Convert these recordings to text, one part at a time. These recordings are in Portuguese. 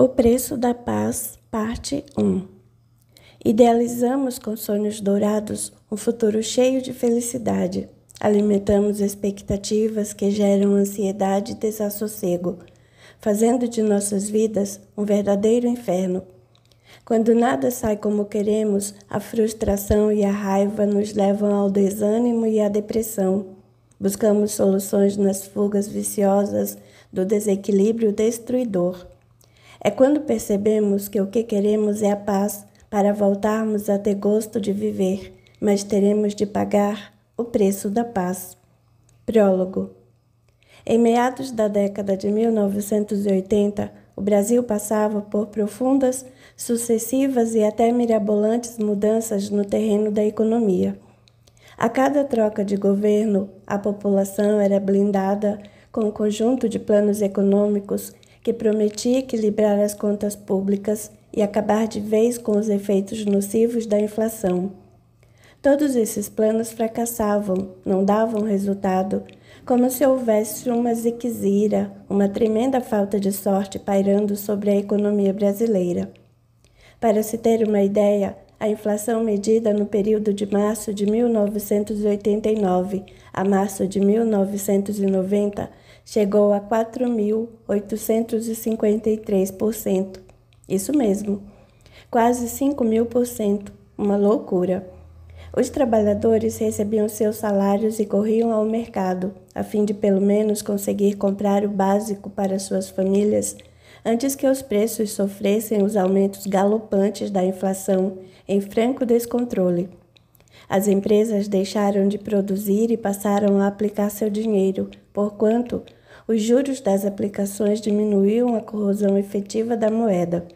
O Preço da Paz, Parte 1 Idealizamos com sonhos dourados um futuro cheio de felicidade. Alimentamos expectativas que geram ansiedade e desassossego, fazendo de nossas vidas um verdadeiro inferno. Quando nada sai como queremos, a frustração e a raiva nos levam ao desânimo e à depressão. Buscamos soluções nas fugas viciosas do desequilíbrio destruidor. É quando percebemos que o que queremos é a paz, para voltarmos a ter gosto de viver, mas teremos de pagar o preço da paz. Prólogo. Em meados da década de 1980, o Brasil passava por profundas, sucessivas e até mirabolantes mudanças no terreno da economia. A cada troca de governo, a população era blindada com um conjunto de planos econômicos que prometia equilibrar as contas públicas e acabar de vez com os efeitos nocivos da inflação. Todos esses planos fracassavam, não davam resultado, como se houvesse uma ziquezira, uma tremenda falta de sorte pairando sobre a economia brasileira. Para se ter uma ideia, a inflação medida no período de março de 1989 a março de 1990 chegou a 4.853%. Isso mesmo, quase 5.000%. mil por cento, uma loucura. Os trabalhadores recebiam seus salários e corriam ao mercado, a fim de pelo menos conseguir comprar o básico para suas famílias, antes que os preços sofressem os aumentos galopantes da inflação em franco descontrole. As empresas deixaram de produzir e passaram a aplicar seu dinheiro, porquanto os juros das aplicações diminuíam a corrosão efetiva da moeda.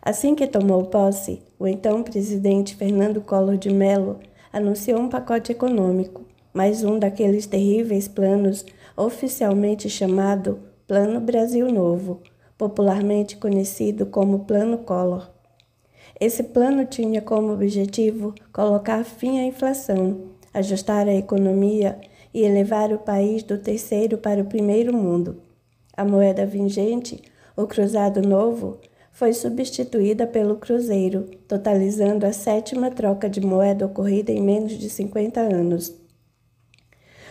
Assim que tomou posse, o então presidente Fernando Collor de Mello anunciou um pacote econômico, mais um daqueles terríveis planos oficialmente chamado Plano Brasil Novo, popularmente conhecido como Plano Collor. Esse plano tinha como objetivo colocar fim à inflação, ajustar a economia e elevar o país do terceiro para o primeiro mundo. A moeda vingente, o cruzado novo, foi substituída pelo cruzeiro, totalizando a sétima troca de moeda ocorrida em menos de 50 anos.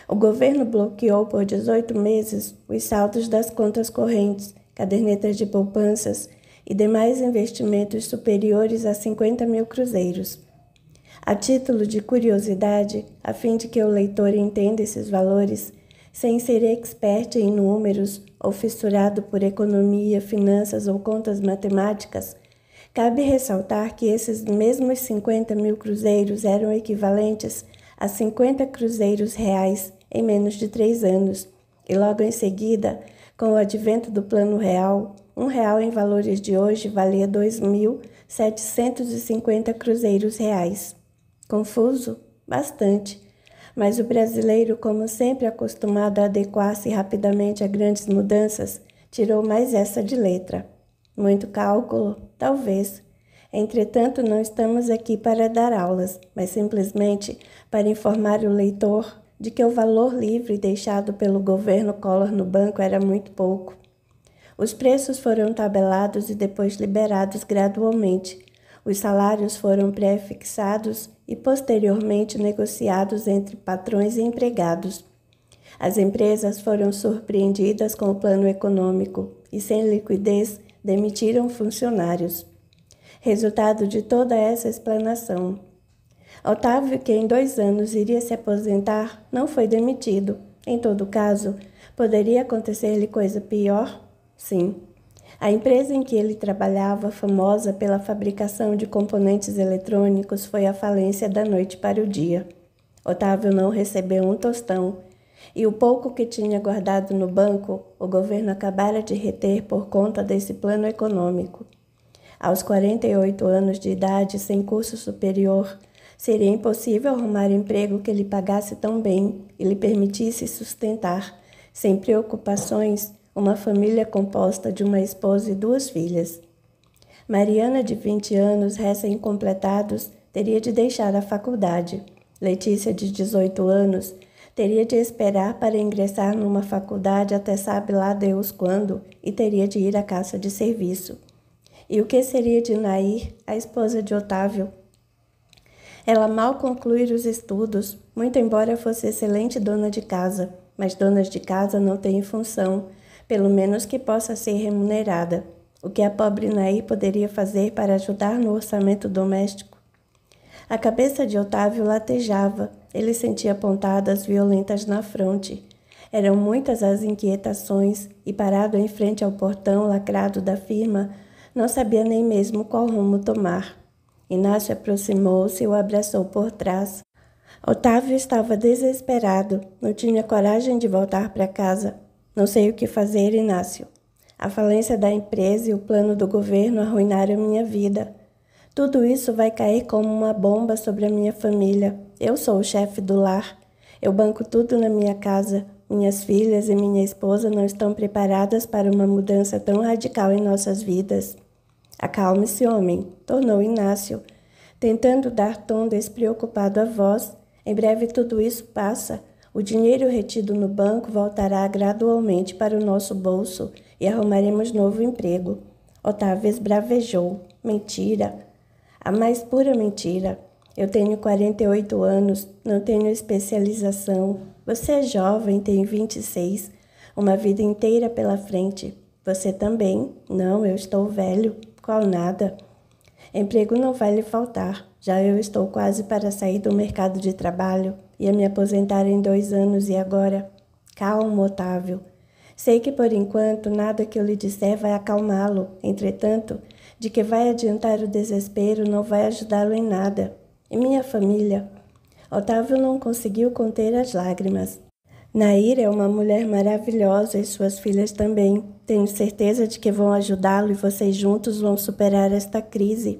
O governo bloqueou por 18 meses os saldos das contas correntes, cadernetas de poupanças e demais investimentos superiores a 50 mil cruzeiros. A título de curiosidade, a fim de que o leitor entenda esses valores, sem ser expert em números ou fissurado por economia, finanças ou contas matemáticas, cabe ressaltar que esses mesmos 50 mil cruzeiros eram equivalentes a 50 cruzeiros reais em menos de três anos, e logo em seguida, com o advento do Plano Real, um real em valores de hoje valia 2.750 cruzeiros reais. Confuso? Bastante. Mas o brasileiro, como sempre acostumado a adequar-se rapidamente a grandes mudanças, tirou mais essa de letra. Muito cálculo? Talvez. Entretanto, não estamos aqui para dar aulas, mas simplesmente para informar o leitor de que o valor livre deixado pelo governo Collor no banco era muito pouco. Os preços foram tabelados e depois liberados gradualmente, os salários foram pré-fixados e posteriormente negociados entre patrões e empregados. As empresas foram surpreendidas com o plano econômico e, sem liquidez, demitiram funcionários. Resultado de toda essa explanação. Otávio, que em dois anos iria se aposentar, não foi demitido. Em todo caso, poderia acontecer-lhe coisa pior? Sim. A empresa em que ele trabalhava, famosa pela fabricação de componentes eletrônicos, foi à falência da noite para o dia. Otávio não recebeu um tostão e o pouco que tinha guardado no banco, o governo acabara de reter por conta desse plano econômico. Aos 48 anos de idade, sem curso superior, seria impossível arrumar emprego que lhe pagasse tão bem e lhe permitisse sustentar, sem preocupações, uma família composta de uma esposa e duas filhas. Mariana, de 20 anos, recém-completados, teria de deixar a faculdade. Letícia, de 18 anos, teria de esperar para ingressar numa faculdade até sabe lá Deus quando e teria de ir à caça de serviço. E o que seria de Nair, a esposa de Otávio? Ela mal concluir os estudos, muito embora fosse excelente dona de casa, mas donas de casa não têm função, pelo menos que possa ser remunerada. O que a pobre Nair poderia fazer para ajudar no orçamento doméstico? A cabeça de Otávio latejava, ele sentia pontadas violentas na fronte. Eram muitas as inquietações, e parado em frente ao portão lacrado da firma, não sabia nem mesmo qual rumo tomar. Inácio aproximou-se e o abraçou por trás. Otávio estava desesperado, não tinha coragem de voltar para casa. Não sei o que fazer, Inácio. A falência da empresa e o plano do governo arruinaram minha vida. Tudo isso vai cair como uma bomba sobre a minha família. Eu sou o chefe do lar. Eu banco tudo na minha casa. Minhas filhas e minha esposa não estão preparadas para uma mudança tão radical em nossas vidas. Acalme-se, homem, tornou Inácio, tentando dar tom despreocupado à voz. Em breve tudo isso passa. O dinheiro retido no banco voltará gradualmente para o nosso bolso e arrumaremos novo emprego. Otávio esbravejou. Mentira. A mais pura mentira. Eu tenho 48 anos, não tenho especialização. Você é jovem, tem 26. Uma vida inteira pela frente. Você também? Não, eu estou velho. Qual nada? Emprego não vai lhe faltar. Já eu estou quase para sair do mercado de trabalho. Ia me aposentar em dois anos e agora? Calmo, Otávio. Sei que por enquanto nada que eu lhe disser vai acalmá-lo. Entretanto, de que vai adiantar o desespero não vai ajudá-lo em nada. E minha família? Otávio não conseguiu conter as lágrimas. Nair é uma mulher maravilhosa e suas filhas também. Tenho certeza de que vão ajudá-lo e vocês juntos vão superar esta crise.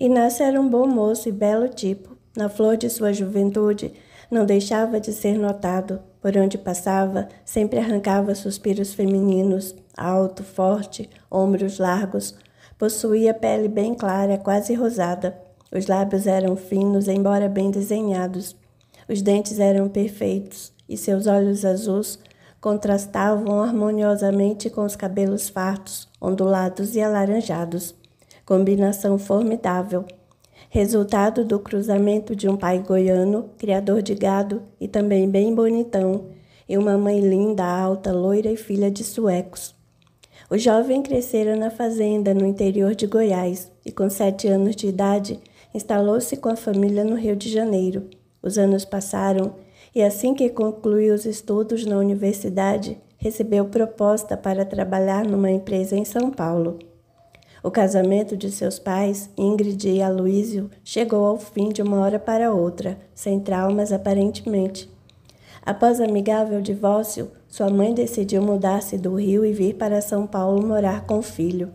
Inácio era um bom moço e belo tipo. Na flor de sua juventude, não deixava de ser notado. Por onde passava, sempre arrancava suspiros femininos, alto, forte, ombros largos. Possuía pele bem clara, quase rosada. Os lábios eram finos, embora bem desenhados. Os dentes eram perfeitos e seus olhos azuis contrastavam harmoniosamente com os cabelos fartos, ondulados e alaranjados. Combinação formidável resultado do cruzamento de um pai goiano, criador de gado e também bem bonitão, e uma mãe linda, alta, loira e filha de suecos. O jovem crescera na fazenda, no interior de Goiás, e com sete anos de idade, instalou-se com a família no Rio de Janeiro. Os anos passaram e, assim que concluiu os estudos na universidade, recebeu proposta para trabalhar numa empresa em São Paulo. O casamento de seus pais, Ingrid e Aloísio, chegou ao fim de uma hora para outra, sem traumas aparentemente. Após amigável divórcio, sua mãe decidiu mudar-se do Rio e vir para São Paulo morar com o filho.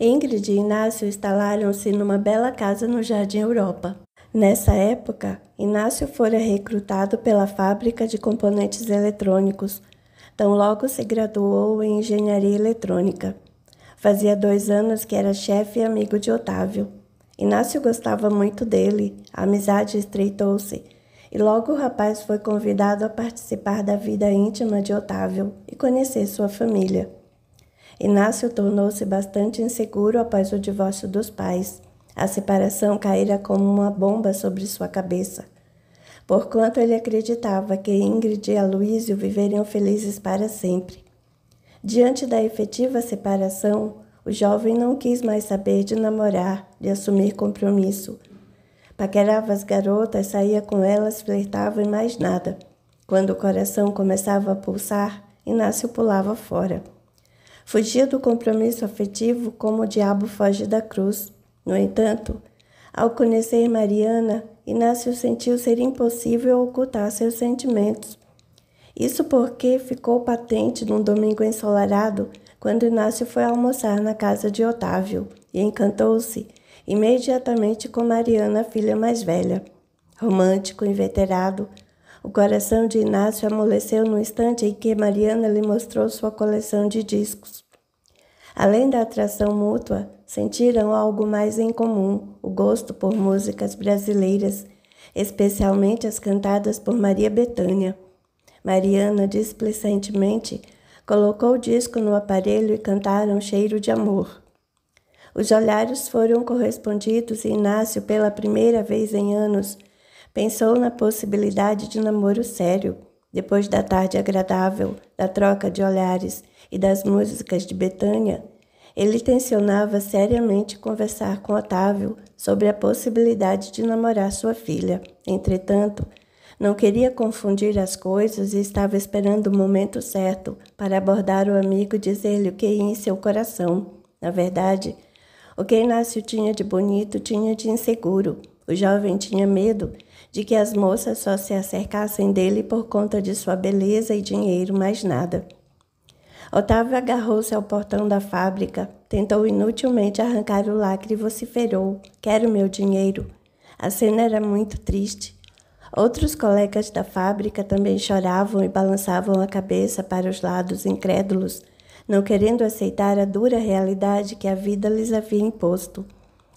Ingrid e Inácio instalaram-se numa bela casa no Jardim Europa. Nessa época, Inácio fora recrutado pela fábrica de componentes eletrônicos. Tão logo se graduou em engenharia eletrônica. Fazia dois anos que era chefe e amigo de Otávio. Inácio gostava muito dele, a amizade estreitou-se, e logo o rapaz foi convidado a participar da vida íntima de Otávio e conhecer sua família. Inácio tornou-se bastante inseguro após o divórcio dos pais. A separação caíra como uma bomba sobre sua cabeça. Porquanto ele acreditava que Ingrid e Aloísio viveriam felizes para sempre. Diante da efetiva separação, o jovem não quis mais saber de namorar, de assumir compromisso. Paquerava as garotas, saía com elas, flertava e mais nada. Quando o coração começava a pulsar, Inácio pulava fora. Fugia do compromisso afetivo como o diabo foge da cruz. No entanto, ao conhecer Mariana, Inácio sentiu ser impossível ocultar seus sentimentos. Isso porque ficou patente num domingo ensolarado, quando Inácio foi almoçar na casa de Otávio e encantou-se imediatamente com Mariana, filha mais velha. Romântico, inveterado, o coração de Inácio amoleceu no instante em que Mariana lhe mostrou sua coleção de discos. Além da atração mútua, sentiram algo mais em comum: o gosto por músicas brasileiras, especialmente as cantadas por Maria Bethânia. Mariana displicentemente colocou o disco no aparelho e cantaram Cheiro de Amor. Os olhares foram correspondidos e Inácio, pela primeira vez em anos, pensou na possibilidade de namoro sério, depois da tarde agradável, da troca de olhares e das músicas de Betânia. Ele tensionava seriamente conversar com Otávio sobre a possibilidade de namorar sua filha. Entretanto, não queria confundir as coisas e estava esperando o momento certo para abordar o amigo e dizer-lhe o que ia em seu coração. Na verdade, o que Inácio tinha de bonito tinha de inseguro. O jovem tinha medo de que as moças só se acercassem dele por conta de sua beleza e dinheiro, mais nada. Otávio agarrou-se ao portão da fábrica, tentou inutilmente arrancar o lacre e vociferou: Quero meu dinheiro. A cena era muito triste. Outros colegas da fábrica também choravam e balançavam a cabeça para os lados incrédulos, não querendo aceitar a dura realidade que a vida lhes havia imposto.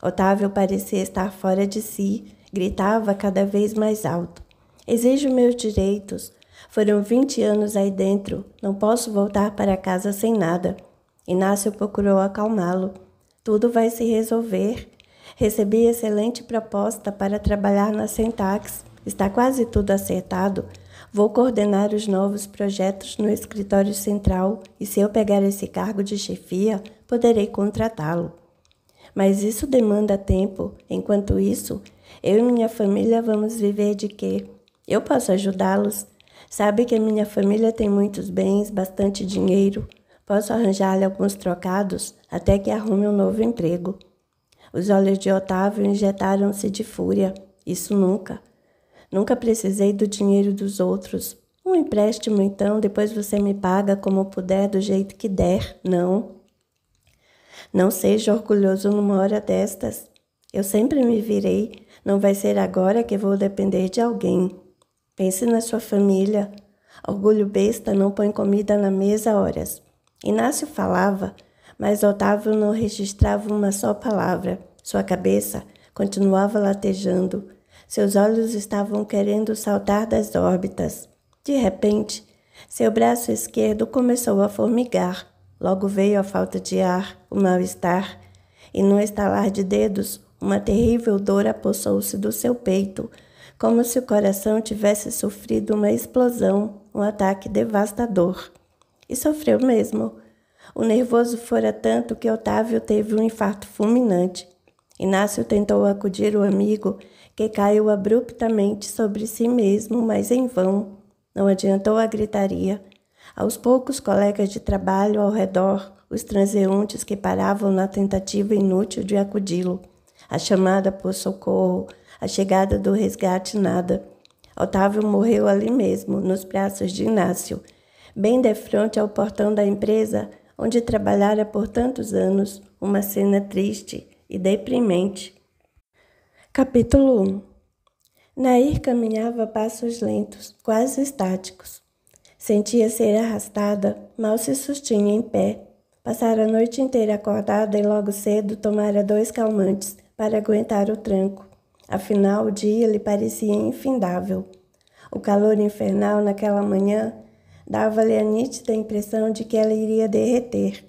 Otávio parecia estar fora de si, gritava cada vez mais alto: Exijo meus direitos. Foram vinte anos aí dentro, não posso voltar para casa sem nada. Inácio procurou acalmá-lo. Tudo vai se resolver. Recebi excelente proposta para trabalhar na Syntax Está quase tudo acertado. Vou coordenar os novos projetos no escritório central e, se eu pegar esse cargo de chefia, poderei contratá-lo. Mas isso demanda tempo. Enquanto isso, eu e minha família vamos viver de quê? Eu posso ajudá-los. Sabe que minha família tem muitos bens, bastante dinheiro. Posso arranjar-lhe alguns trocados até que arrume um novo emprego. Os olhos de Otávio injetaram-se de fúria. Isso nunca. Nunca precisei do dinheiro dos outros. Um empréstimo, então, depois você me paga como puder, do jeito que der. Não. Não seja orgulhoso numa hora destas. Eu sempre me virei. Não vai ser agora que vou depender de alguém. Pense na sua família. Orgulho besta não põe comida na mesa horas. Inácio falava, mas Otávio não registrava uma só palavra. Sua cabeça continuava latejando. Seus olhos estavam querendo saltar das órbitas. De repente, seu braço esquerdo começou a formigar. Logo veio a falta de ar, o mal-estar, e no estalar de dedos, uma terrível dor apossou-se do seu peito, como se o coração tivesse sofrido uma explosão, um ataque devastador. E sofreu mesmo. O nervoso fora tanto que Otávio teve um infarto fulminante. Inácio tentou acudir o amigo, que caiu abruptamente sobre si mesmo, mas em vão. Não adiantou a gritaria. Aos poucos, colegas de trabalho ao redor, os transeuntes que paravam na tentativa inútil de acudi-lo. A chamada por socorro, a chegada do resgate, nada. Otávio morreu ali mesmo, nos braços de Inácio, bem defronte ao portão da empresa onde trabalhara por tantos anos, uma cena triste e deprimente. Capítulo 1 Nair caminhava a passos lentos, quase estáticos. Sentia ser arrastada, mal se sustinha em pé. Passara a noite inteira acordada e logo cedo tomara dois calmantes para aguentar o tranco. Afinal, o dia lhe parecia infindável. O calor infernal naquela manhã dava-lhe a nítida impressão de que ela iria derreter.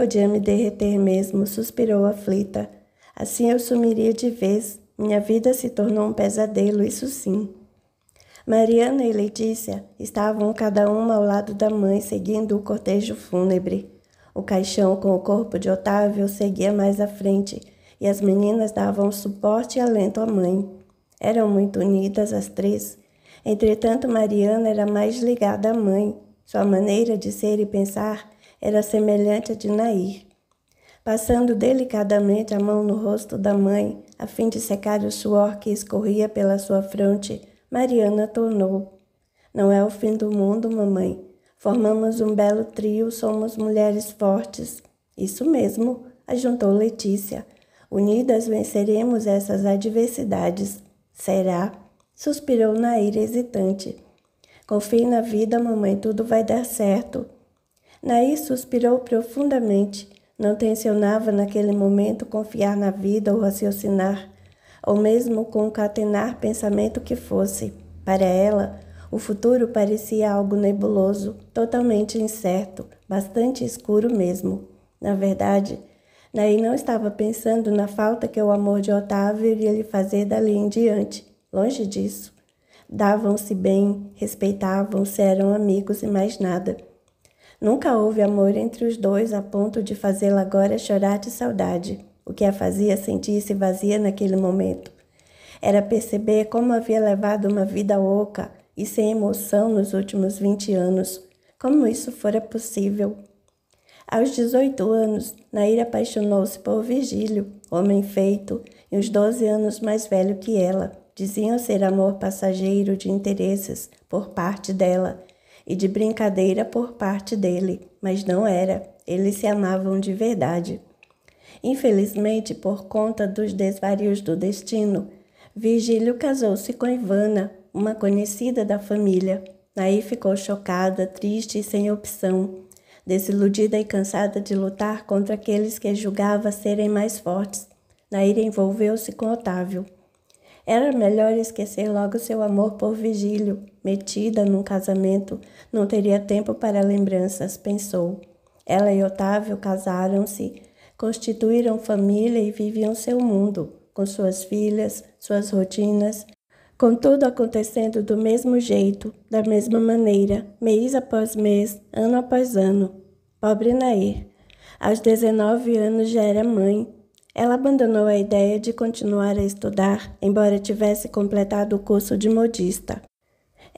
Podia me derreter mesmo, suspirou aflita. Assim eu sumiria de vez. Minha vida se tornou um pesadelo, isso sim. Mariana e Letícia estavam cada uma ao lado da mãe, seguindo o cortejo fúnebre. O caixão com o corpo de Otávio seguia mais à frente, e as meninas davam suporte e alento à mãe. Eram muito unidas as três. Entretanto, Mariana era mais ligada à mãe. Sua maneira de ser e pensar era semelhante a de Nair. Passando delicadamente a mão no rosto da mãe, a fim de secar o suor que escorria pela sua fronte, Mariana tornou. Não é o fim do mundo, mamãe. Formamos um belo trio, somos mulheres fortes. Isso mesmo, ajuntou Letícia. Unidas venceremos essas adversidades. Será? Suspirou Nair hesitante. Confie na vida, mamãe, tudo vai dar certo. Naí suspirou profundamente. Não tensionava naquele momento confiar na vida ou raciocinar, ou mesmo concatenar pensamento que fosse. Para ela, o futuro parecia algo nebuloso, totalmente incerto, bastante escuro mesmo. Na verdade, Naí não estava pensando na falta que o amor de Otávio iria lhe fazer dali em diante. Longe disso. Davam-se bem, respeitavam-se, eram amigos e mais nada. Nunca houve amor entre os dois a ponto de fazê-la agora chorar de saudade, o que a fazia sentir-se vazia naquele momento. Era perceber como havia levado uma vida oca e sem emoção nos últimos 20 anos, como isso fora possível. Aos 18 anos, Nair apaixonou-se por Virgílio, homem feito, e os 12 anos mais velho que ela. Diziam ser amor passageiro de interesses por parte dela, e de brincadeira por parte dele, mas não era, eles se amavam de verdade. Infelizmente, por conta dos desvarios do destino, Virgílio casou-se com Ivana, uma conhecida da família. Naí ficou chocada, triste e sem opção, desiludida e cansada de lutar contra aqueles que julgava serem mais fortes. Nair envolveu-se com Otávio. Era melhor esquecer logo seu amor por Vigílio. Metida num casamento, não teria tempo para lembranças, pensou. Ela e Otávio casaram-se, constituíram família e viviam seu mundo, com suas filhas, suas rotinas, com tudo acontecendo do mesmo jeito, da mesma maneira, mês após mês, ano após ano. Pobre Nair. Aos 19 anos já era mãe, ela abandonou a ideia de continuar a estudar, embora tivesse completado o curso de modista.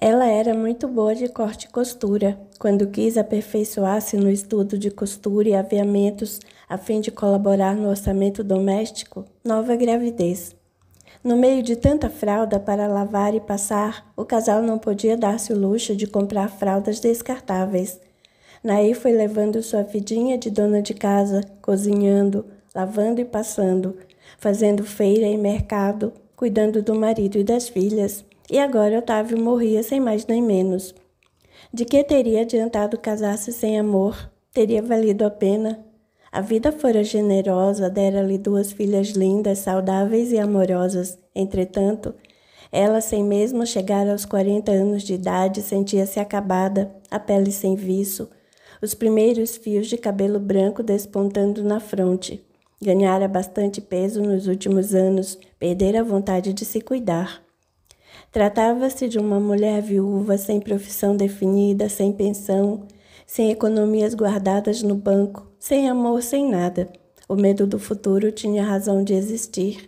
Ela era muito boa de corte e costura. Quando quis aperfeiçoar-se no estudo de costura e aviamentos a fim de colaborar no orçamento doméstico, nova gravidez. No meio de tanta fralda para lavar e passar, o casal não podia dar-se o luxo de comprar fraldas descartáveis. Naí foi levando sua vidinha de dona de casa, cozinhando, lavando e passando, fazendo feira e mercado, cuidando do marido e das filhas. E agora Otávio morria sem mais nem menos. De que teria adiantado casar-se sem amor? Teria valido a pena? A vida fora generosa, dera-lhe duas filhas lindas, saudáveis e amorosas. Entretanto, ela, sem mesmo chegar aos 40 anos de idade, sentia-se acabada, a pele sem viço, os primeiros fios de cabelo branco despontando na fronte. Ganhara bastante peso nos últimos anos, perdera a vontade de se cuidar. Tratava-se de uma mulher viúva sem profissão definida, sem pensão, sem economias guardadas no banco, sem amor, sem nada. O medo do futuro tinha razão de existir.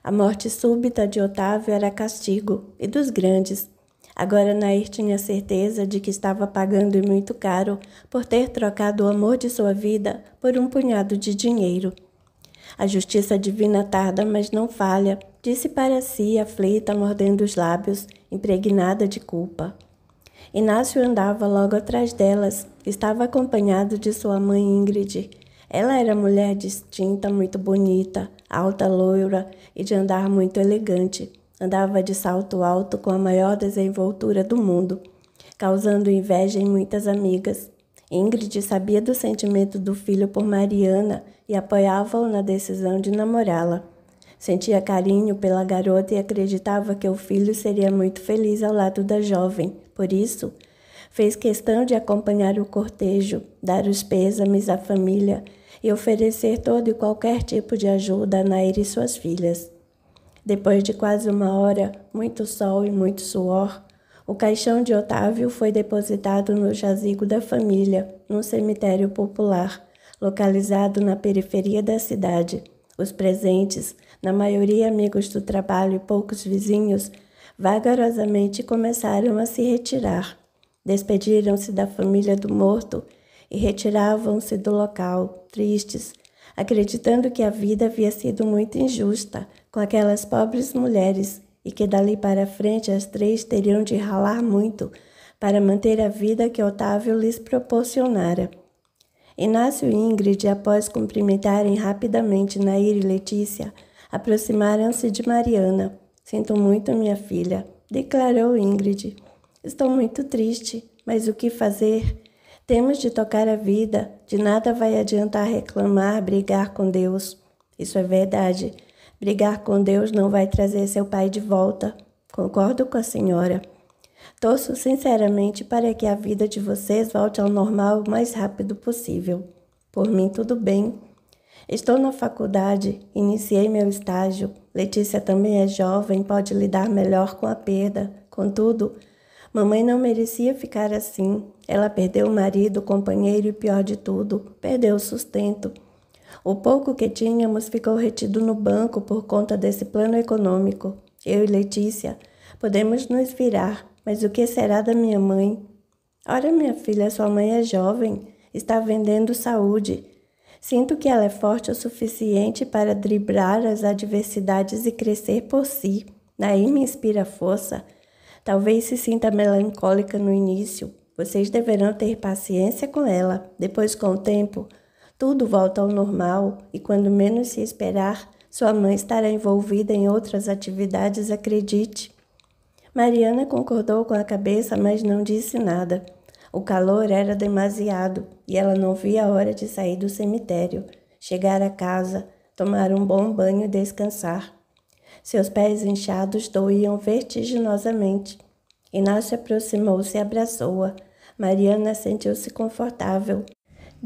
A morte súbita de Otávio era castigo, e dos grandes. Agora Nair tinha certeza de que estava pagando e muito caro por ter trocado o amor de sua vida por um punhado de dinheiro. A justiça divina tarda, mas não falha, disse para si, aflita, mordendo os lábios, impregnada de culpa. Inácio andava logo atrás delas. Estava acompanhado de sua mãe Ingrid. Ela era mulher distinta, muito bonita, alta, loira e de andar muito elegante. Andava de salto alto com a maior desenvoltura do mundo, causando inveja em muitas amigas. Ingrid sabia do sentimento do filho por Mariana e apoiava-o na decisão de namorá-la. Sentia carinho pela garota e acreditava que o filho seria muito feliz ao lado da jovem. Por isso, fez questão de acompanhar o cortejo, dar os pêsames à família e oferecer todo e qualquer tipo de ajuda a Nair e suas filhas. Depois de quase uma hora, muito sol e muito suor, o caixão de Otávio foi depositado no jazigo da família, num cemitério popular, localizado na periferia da cidade. Os presentes, na maioria amigos do trabalho e poucos vizinhos, vagarosamente começaram a se retirar. Despediram-se da família do morto e retiravam-se do local, tristes, acreditando que a vida havia sido muito injusta com aquelas pobres mulheres e que dali para frente as três teriam de ralar muito para manter a vida que Otávio lhes proporcionara. Inácio e Ingrid, após cumprimentarem rapidamente Nair e Letícia, aproximaram-se de Mariana. Sinto muito, minha filha, declarou Ingrid. Estou muito triste, mas o que fazer? Temos de tocar a vida, de nada vai adiantar reclamar, brigar com Deus. Isso é verdade, Brigar com Deus não vai trazer seu pai de volta. Concordo com a senhora. Torço sinceramente para que a vida de vocês volte ao normal o mais rápido possível. Por mim, tudo bem. Estou na faculdade, iniciei meu estágio. Letícia também é jovem, pode lidar melhor com a perda. Contudo, mamãe não merecia ficar assim. Ela perdeu o marido, o companheiro e, pior de tudo, perdeu o sustento. O pouco que tínhamos ficou retido no banco por conta desse plano econômico. Eu e Letícia podemos nos virar, mas o que será da minha mãe? Ora, minha filha, sua mãe é jovem, está vendendo saúde. Sinto que ela é forte o suficiente para driblar as adversidades e crescer por si. Daí me inspira força. Talvez se sinta melancólica no início. Vocês deverão ter paciência com ela. Depois, com o tempo, tudo volta ao normal e, quando menos se esperar, sua mãe estará envolvida em outras atividades, acredite. Mariana concordou com a cabeça, mas não disse nada. O calor era demasiado e ela não via a hora de sair do cemitério, chegar a casa, tomar um bom banho e descansar. Seus pés inchados doíam vertiginosamente. Inácio aproximou-se e abraçou-a. Mariana sentiu-se confortável,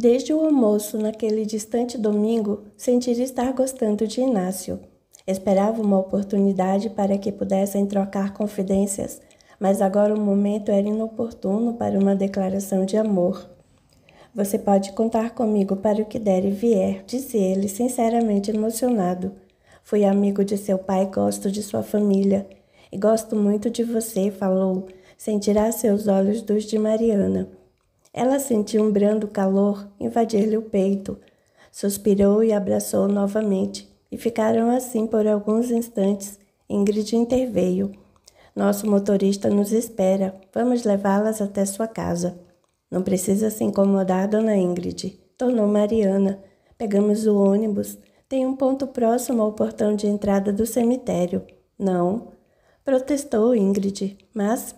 Desde o almoço naquele distante domingo, sentira estar gostando de Inácio. Esperava uma oportunidade para que pudessem trocar confidências, mas agora o momento era inoportuno para uma declaração de amor. Você pode contar comigo para o que der e vier, disse ele, sinceramente emocionado. Fui amigo de seu pai, gosto de sua família. E gosto muito de você, falou, sentirá seus olhos dos de Mariana. Ela sentiu um brando calor invadir-lhe o peito. Suspirou e abraçou novamente, e ficaram assim por alguns instantes. Ingrid interveio. Nosso motorista nos espera. Vamos levá-las até sua casa. Não precisa se incomodar, dona Ingrid, tornou Mariana. Pegamos o ônibus. Tem um ponto próximo ao portão de entrada do cemitério. Não, protestou Ingrid, mas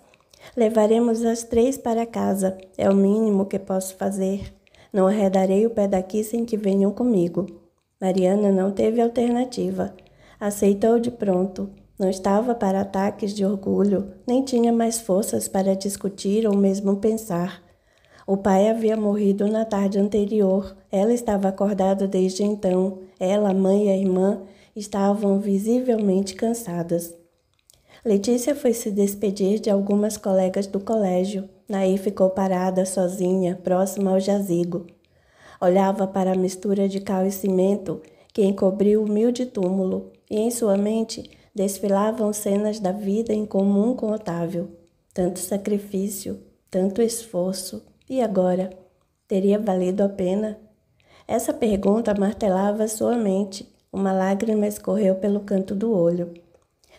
Levaremos as três para casa, é o mínimo que posso fazer. Não arredarei o pé daqui sem que venham comigo. Mariana não teve alternativa. Aceitou de pronto. Não estava para ataques de orgulho, nem tinha mais forças para discutir ou mesmo pensar. O pai havia morrido na tarde anterior. Ela estava acordada desde então. Ela, a mãe e a irmã estavam visivelmente cansadas. Letícia foi se despedir de algumas colegas do colégio. Naí ficou parada sozinha, próxima ao jazigo. Olhava para a mistura de cal e cimento que encobriu o humilde túmulo, e em sua mente desfilavam cenas da vida em comum com Otávio. Tanto sacrifício, tanto esforço, e agora? Teria valido a pena? Essa pergunta martelava sua mente. Uma lágrima escorreu pelo canto do olho.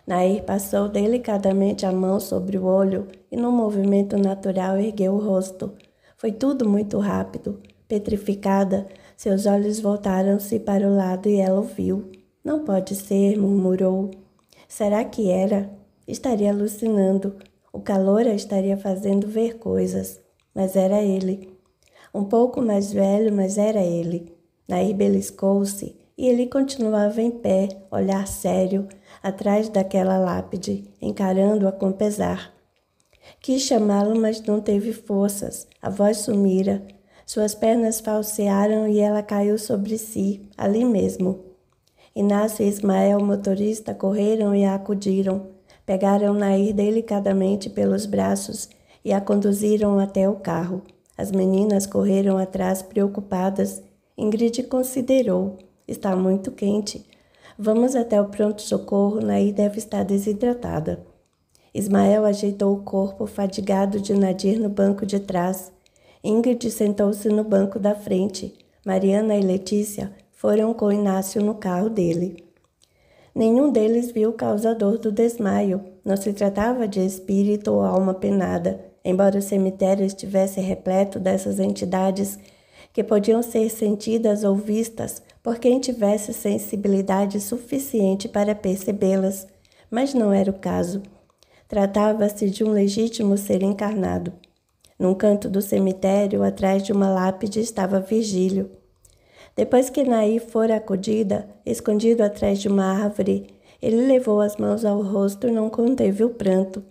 Nair passou delicadamente a mão sobre o olho e, num movimento natural, ergueu o rosto. Foi tudo muito rápido. Petrificada, seus olhos voltaram-se para o lado e ela ouviu. Não pode ser, murmurou. Será que era? Estaria alucinando. O calor a estaria fazendo ver coisas. Mas era ele. Um pouco mais velho, mas era ele. Nair beliscou-se e ele continuava em pé, olhar sério atrás daquela lápide, encarando-a com pesar. Quis chamá-lo, mas não teve forças. A voz sumira. Suas pernas falsearam e ela caiu sobre si, ali mesmo. Inácio e Ismael, motorista, correram e a acudiram. Pegaram ir delicadamente pelos braços e a conduziram até o carro. As meninas correram atrás preocupadas. Ingrid considerou: está muito quente. Vamos até o pronto-socorro, Nair né, deve estar desidratada. Ismael ajeitou o corpo fadigado de Nadir no banco de trás. Ingrid sentou-se no banco da frente. Mariana e Letícia foram com Inácio no carro dele. Nenhum deles viu o causador do desmaio. Não se tratava de espírito ou alma penada, embora o cemitério estivesse repleto dessas entidades que podiam ser sentidas ou vistas por quem tivesse sensibilidade suficiente para percebê-las, mas não era o caso. Tratava-se de um legítimo ser encarnado. Num canto do cemitério, atrás de uma lápide, estava Virgílio. Depois que Naí fora acudida, escondido atrás de uma árvore, ele levou as mãos ao rosto e não conteve o pranto.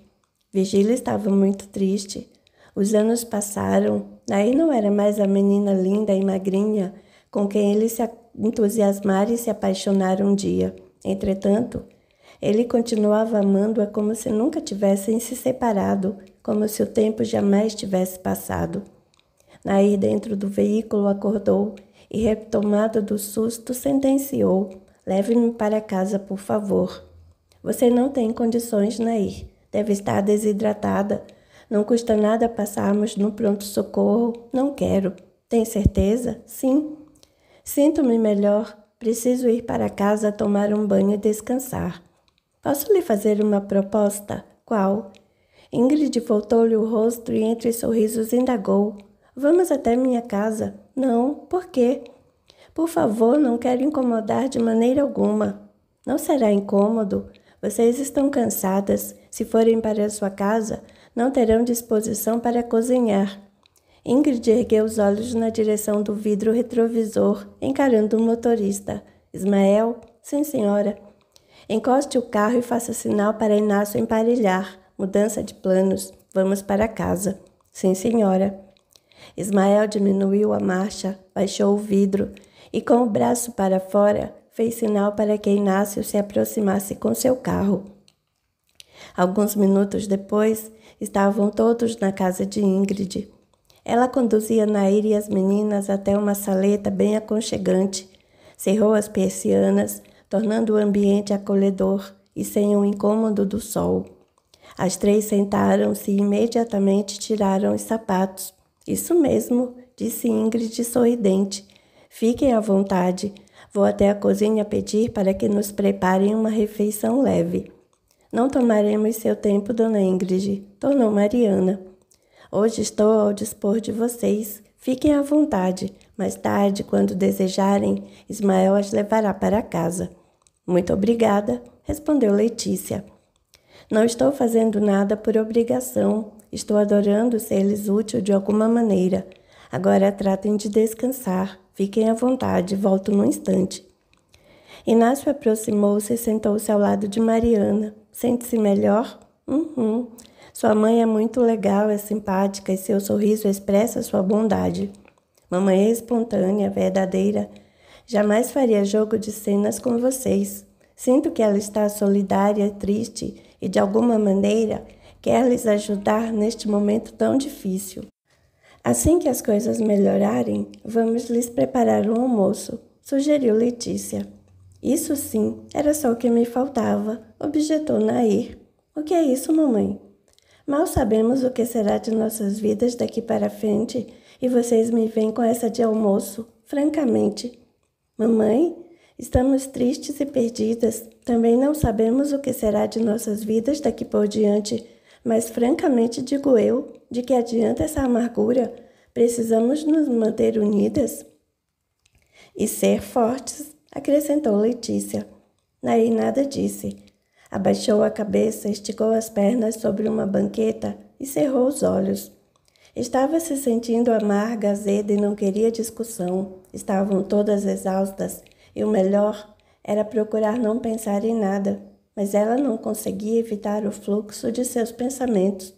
Virgílio estava muito triste. Os anos passaram, Naí não era mais a menina linda e magrinha com quem ele se entusiasmar e se apaixonar um dia. Entretanto, ele continuava amando-a como se nunca tivessem se separado, como se o tempo jamais tivesse passado. Nair, dentro do veículo, acordou e, retomado do susto, sentenciou: Leve-me para casa, por favor. Você não tem condições, Nair. Deve estar desidratada. Não custa nada passarmos no pronto-socorro. Não quero. Tem certeza? Sim. Sinto-me melhor, preciso ir para casa tomar um banho e descansar. Posso lhe fazer uma proposta? Qual? Ingrid voltou-lhe o rosto e entre sorrisos indagou. Vamos até minha casa? Não, por quê? Por favor, não quero incomodar de maneira alguma. Não será incômodo. Vocês estão cansadas. Se forem para sua casa, não terão disposição para cozinhar. Ingrid ergueu os olhos na direção do vidro retrovisor, encarando o motorista. Ismael, sim, senhora. Encoste o carro e faça sinal para Inácio emparelhar. Mudança de planos. Vamos para casa. Sim, senhora. Ismael diminuiu a marcha, baixou o vidro e, com o braço para fora, fez sinal para que Inácio se aproximasse com seu carro. Alguns minutos depois, estavam todos na casa de Ingrid. Ela conduzia Nair e as meninas até uma saleta bem aconchegante, cerrou as persianas, tornando o ambiente acolhedor e sem o incômodo do sol. As três sentaram-se e imediatamente tiraram os sapatos. Isso mesmo, disse Ingrid sorridente. Fiquem à vontade. Vou até a cozinha pedir para que nos preparem uma refeição leve. Não tomaremos seu tempo, dona Ingrid, tornou Mariana. Hoje estou ao dispor de vocês. Fiquem à vontade. Mais tarde, quando desejarem, Ismael as levará para casa. Muito obrigada, respondeu Letícia. Não estou fazendo nada por obrigação. Estou adorando ser-lhes útil de alguma maneira. Agora tratem de descansar. Fiquem à vontade, volto num instante. Inácio aproximou-se e sentou-se ao lado de Mariana. Sente-se melhor? Uhum. Sua mãe é muito legal, é simpática e seu sorriso expressa sua bondade. Mamãe é espontânea, verdadeira. Jamais faria jogo de cenas com vocês. Sinto que ela está solidária, triste e, de alguma maneira, quer lhes ajudar neste momento tão difícil. Assim que as coisas melhorarem, vamos lhes preparar um almoço, sugeriu Letícia. Isso sim, era só o que me faltava, objetou Nair. O que é isso, mamãe? Mal sabemos o que será de nossas vidas daqui para frente e vocês me vêm com essa de almoço, francamente. Mamãe, estamos tristes e perdidas. Também não sabemos o que será de nossas vidas daqui por diante, mas francamente digo eu, de que adianta essa amargura? Precisamos nos manter unidas e ser fortes, acrescentou Letícia. nada disse: Abaixou a cabeça, esticou as pernas sobre uma banqueta e cerrou os olhos. Estava se sentindo amarga, azeda e não queria discussão. Estavam todas exaustas e o melhor era procurar não pensar em nada, mas ela não conseguia evitar o fluxo de seus pensamentos.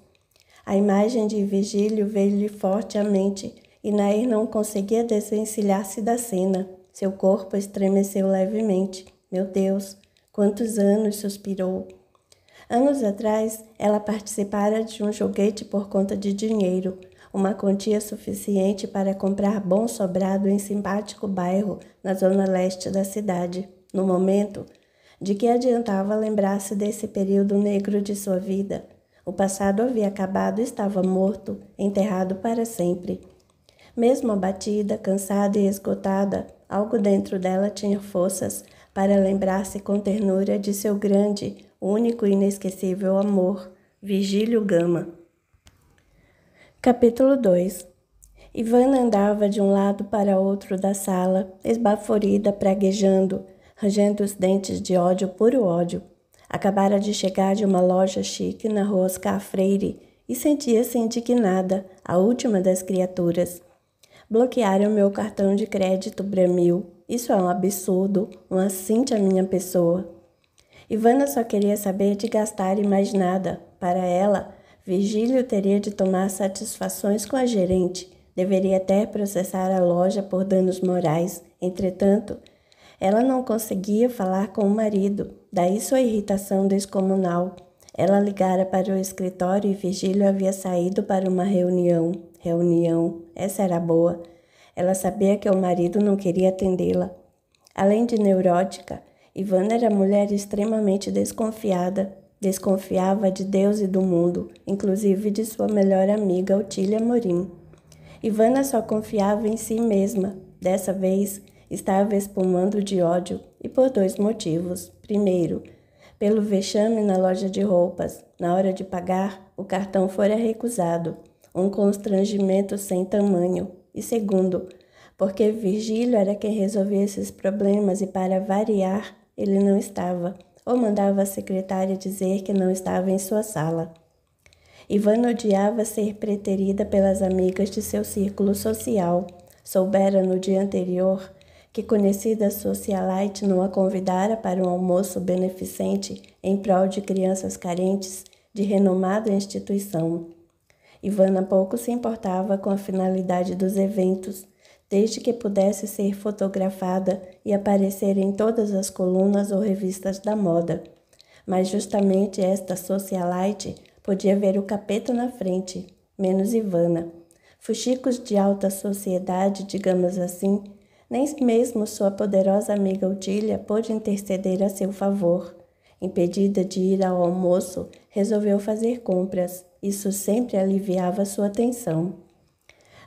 A imagem de Vigílio veio-lhe forte à mente e Nair não conseguia desencilhar-se da cena. Seu corpo estremeceu levemente. Meu Deus, Quantos anos? suspirou. Anos atrás, ela participara de um joguete por conta de dinheiro, uma quantia suficiente para comprar bom sobrado em simpático bairro na zona leste da cidade. No momento, de que adiantava lembrar-se desse período negro de sua vida? O passado havia acabado estava morto, enterrado para sempre. Mesmo abatida, cansada e esgotada, algo dentro dela tinha forças para lembrar-se com ternura de seu grande, único e inesquecível amor, Virgílio Gama. Capítulo 2 Ivana andava de um lado para outro da sala, esbaforida, praguejando, rangendo os dentes de ódio, puro ódio. Acabara de chegar de uma loja chique na rua Oscar Freire e sentia-se indignada, a última das criaturas. Bloquearam meu cartão de crédito Bramil. Isso é um absurdo, um assinte à minha pessoa. Ivana só queria saber de gastar e mais nada. Para ela, Virgílio teria de tomar satisfações com a gerente, deveria até processar a loja por danos morais. Entretanto, ela não conseguia falar com o marido, daí sua irritação descomunal. Ela ligara para o escritório e Virgílio havia saído para uma reunião. Reunião, essa era boa. Ela sabia que o marido não queria atendê-la. Além de neurótica, Ivana era mulher extremamente desconfiada. Desconfiava de Deus e do mundo, inclusive de sua melhor amiga Otília Morim. Ivana só confiava em si mesma. Dessa vez, estava espumando de ódio e por dois motivos. Primeiro, pelo vexame na loja de roupas. Na hora de pagar, o cartão fora recusado. Um constrangimento sem tamanho. E segundo, porque Virgílio era quem resolvia esses problemas e, para variar, ele não estava, ou mandava a secretária dizer que não estava em sua sala. Ivana odiava ser preterida pelas amigas de seu círculo social. Soubera no dia anterior que conhecida socialite não a convidara para um almoço beneficente em prol de crianças carentes de renomada instituição. Ivana pouco se importava com a finalidade dos eventos, desde que pudesse ser fotografada e aparecer em todas as colunas ou revistas da moda. Mas justamente esta socialite podia ver o capeta na frente, menos Ivana. Fuxicos de alta sociedade, digamos assim, nem mesmo sua poderosa amiga Odília pôde interceder a seu favor. Impedida de ir ao almoço, resolveu fazer compras. Isso sempre aliviava sua tensão.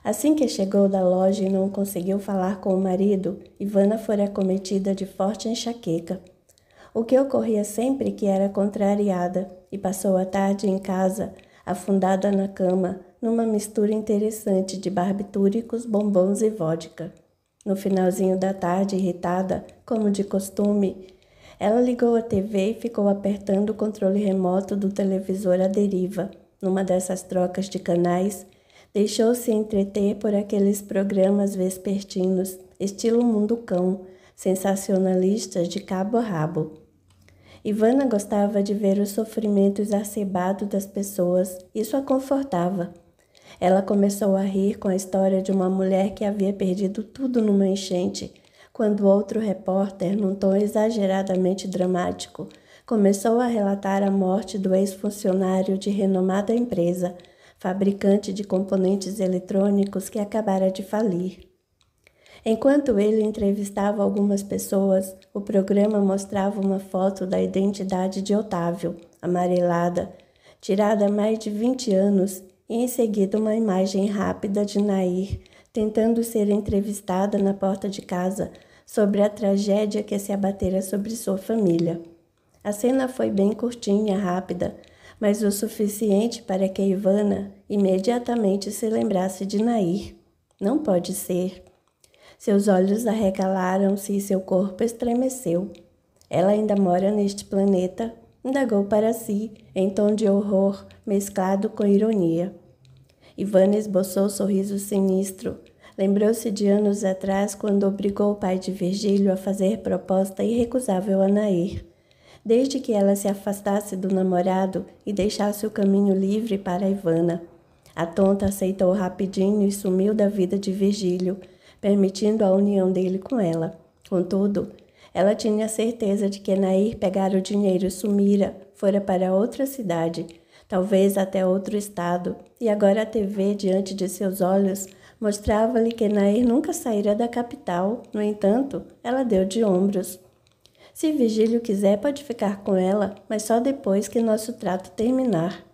Assim que chegou da loja e não conseguiu falar com o marido, Ivana foi acometida de forte enxaqueca. O que ocorria sempre que era contrariada, e passou a tarde em casa, afundada na cama, numa mistura interessante de barbitúricos, bombons e vodka. No finalzinho da tarde, irritada, como de costume, ela ligou a TV e ficou apertando o controle remoto do televisor à deriva numa dessas trocas de canais, deixou-se entreter por aqueles programas vespertinos, estilo Mundo Cão, sensacionalistas de cabo a rabo. Ivana gostava de ver o sofrimento exacerbado das pessoas, isso a confortava. Ela começou a rir com a história de uma mulher que havia perdido tudo numa enchente, quando outro repórter, num tom exageradamente dramático, começou a relatar a morte do ex-funcionário de renomada empresa, fabricante de componentes eletrônicos que acabara de falir. Enquanto ele entrevistava algumas pessoas, o programa mostrava uma foto da identidade de Otávio, amarelada, tirada há mais de 20 anos, e em seguida uma imagem rápida de Nair tentando ser entrevistada na porta de casa sobre a tragédia que se abatera sobre sua família. A cena foi bem curtinha, rápida, mas o suficiente para que Ivana imediatamente se lembrasse de Nair. Não pode ser. Seus olhos arregalaram-se e seu corpo estremeceu. Ela ainda mora neste planeta, indagou para si, em tom de horror mesclado com ironia. Ivana esboçou um sorriso sinistro. Lembrou-se de anos atrás, quando obrigou o pai de Virgílio a fazer proposta irrecusável a Nair desde que ela se afastasse do namorado e deixasse o caminho livre para Ivana. A tonta aceitou rapidinho e sumiu da vida de Virgílio, permitindo a união dele com ela. Contudo, ela tinha certeza de que Nair pegara o dinheiro e sumira, fora para outra cidade, talvez até outro estado, e agora a TV diante de seus olhos mostrava-lhe que Nair nunca saíra da capital. No entanto, ela deu de ombros. Se Vigílio quiser, pode ficar com ela, mas só depois que nosso trato terminar.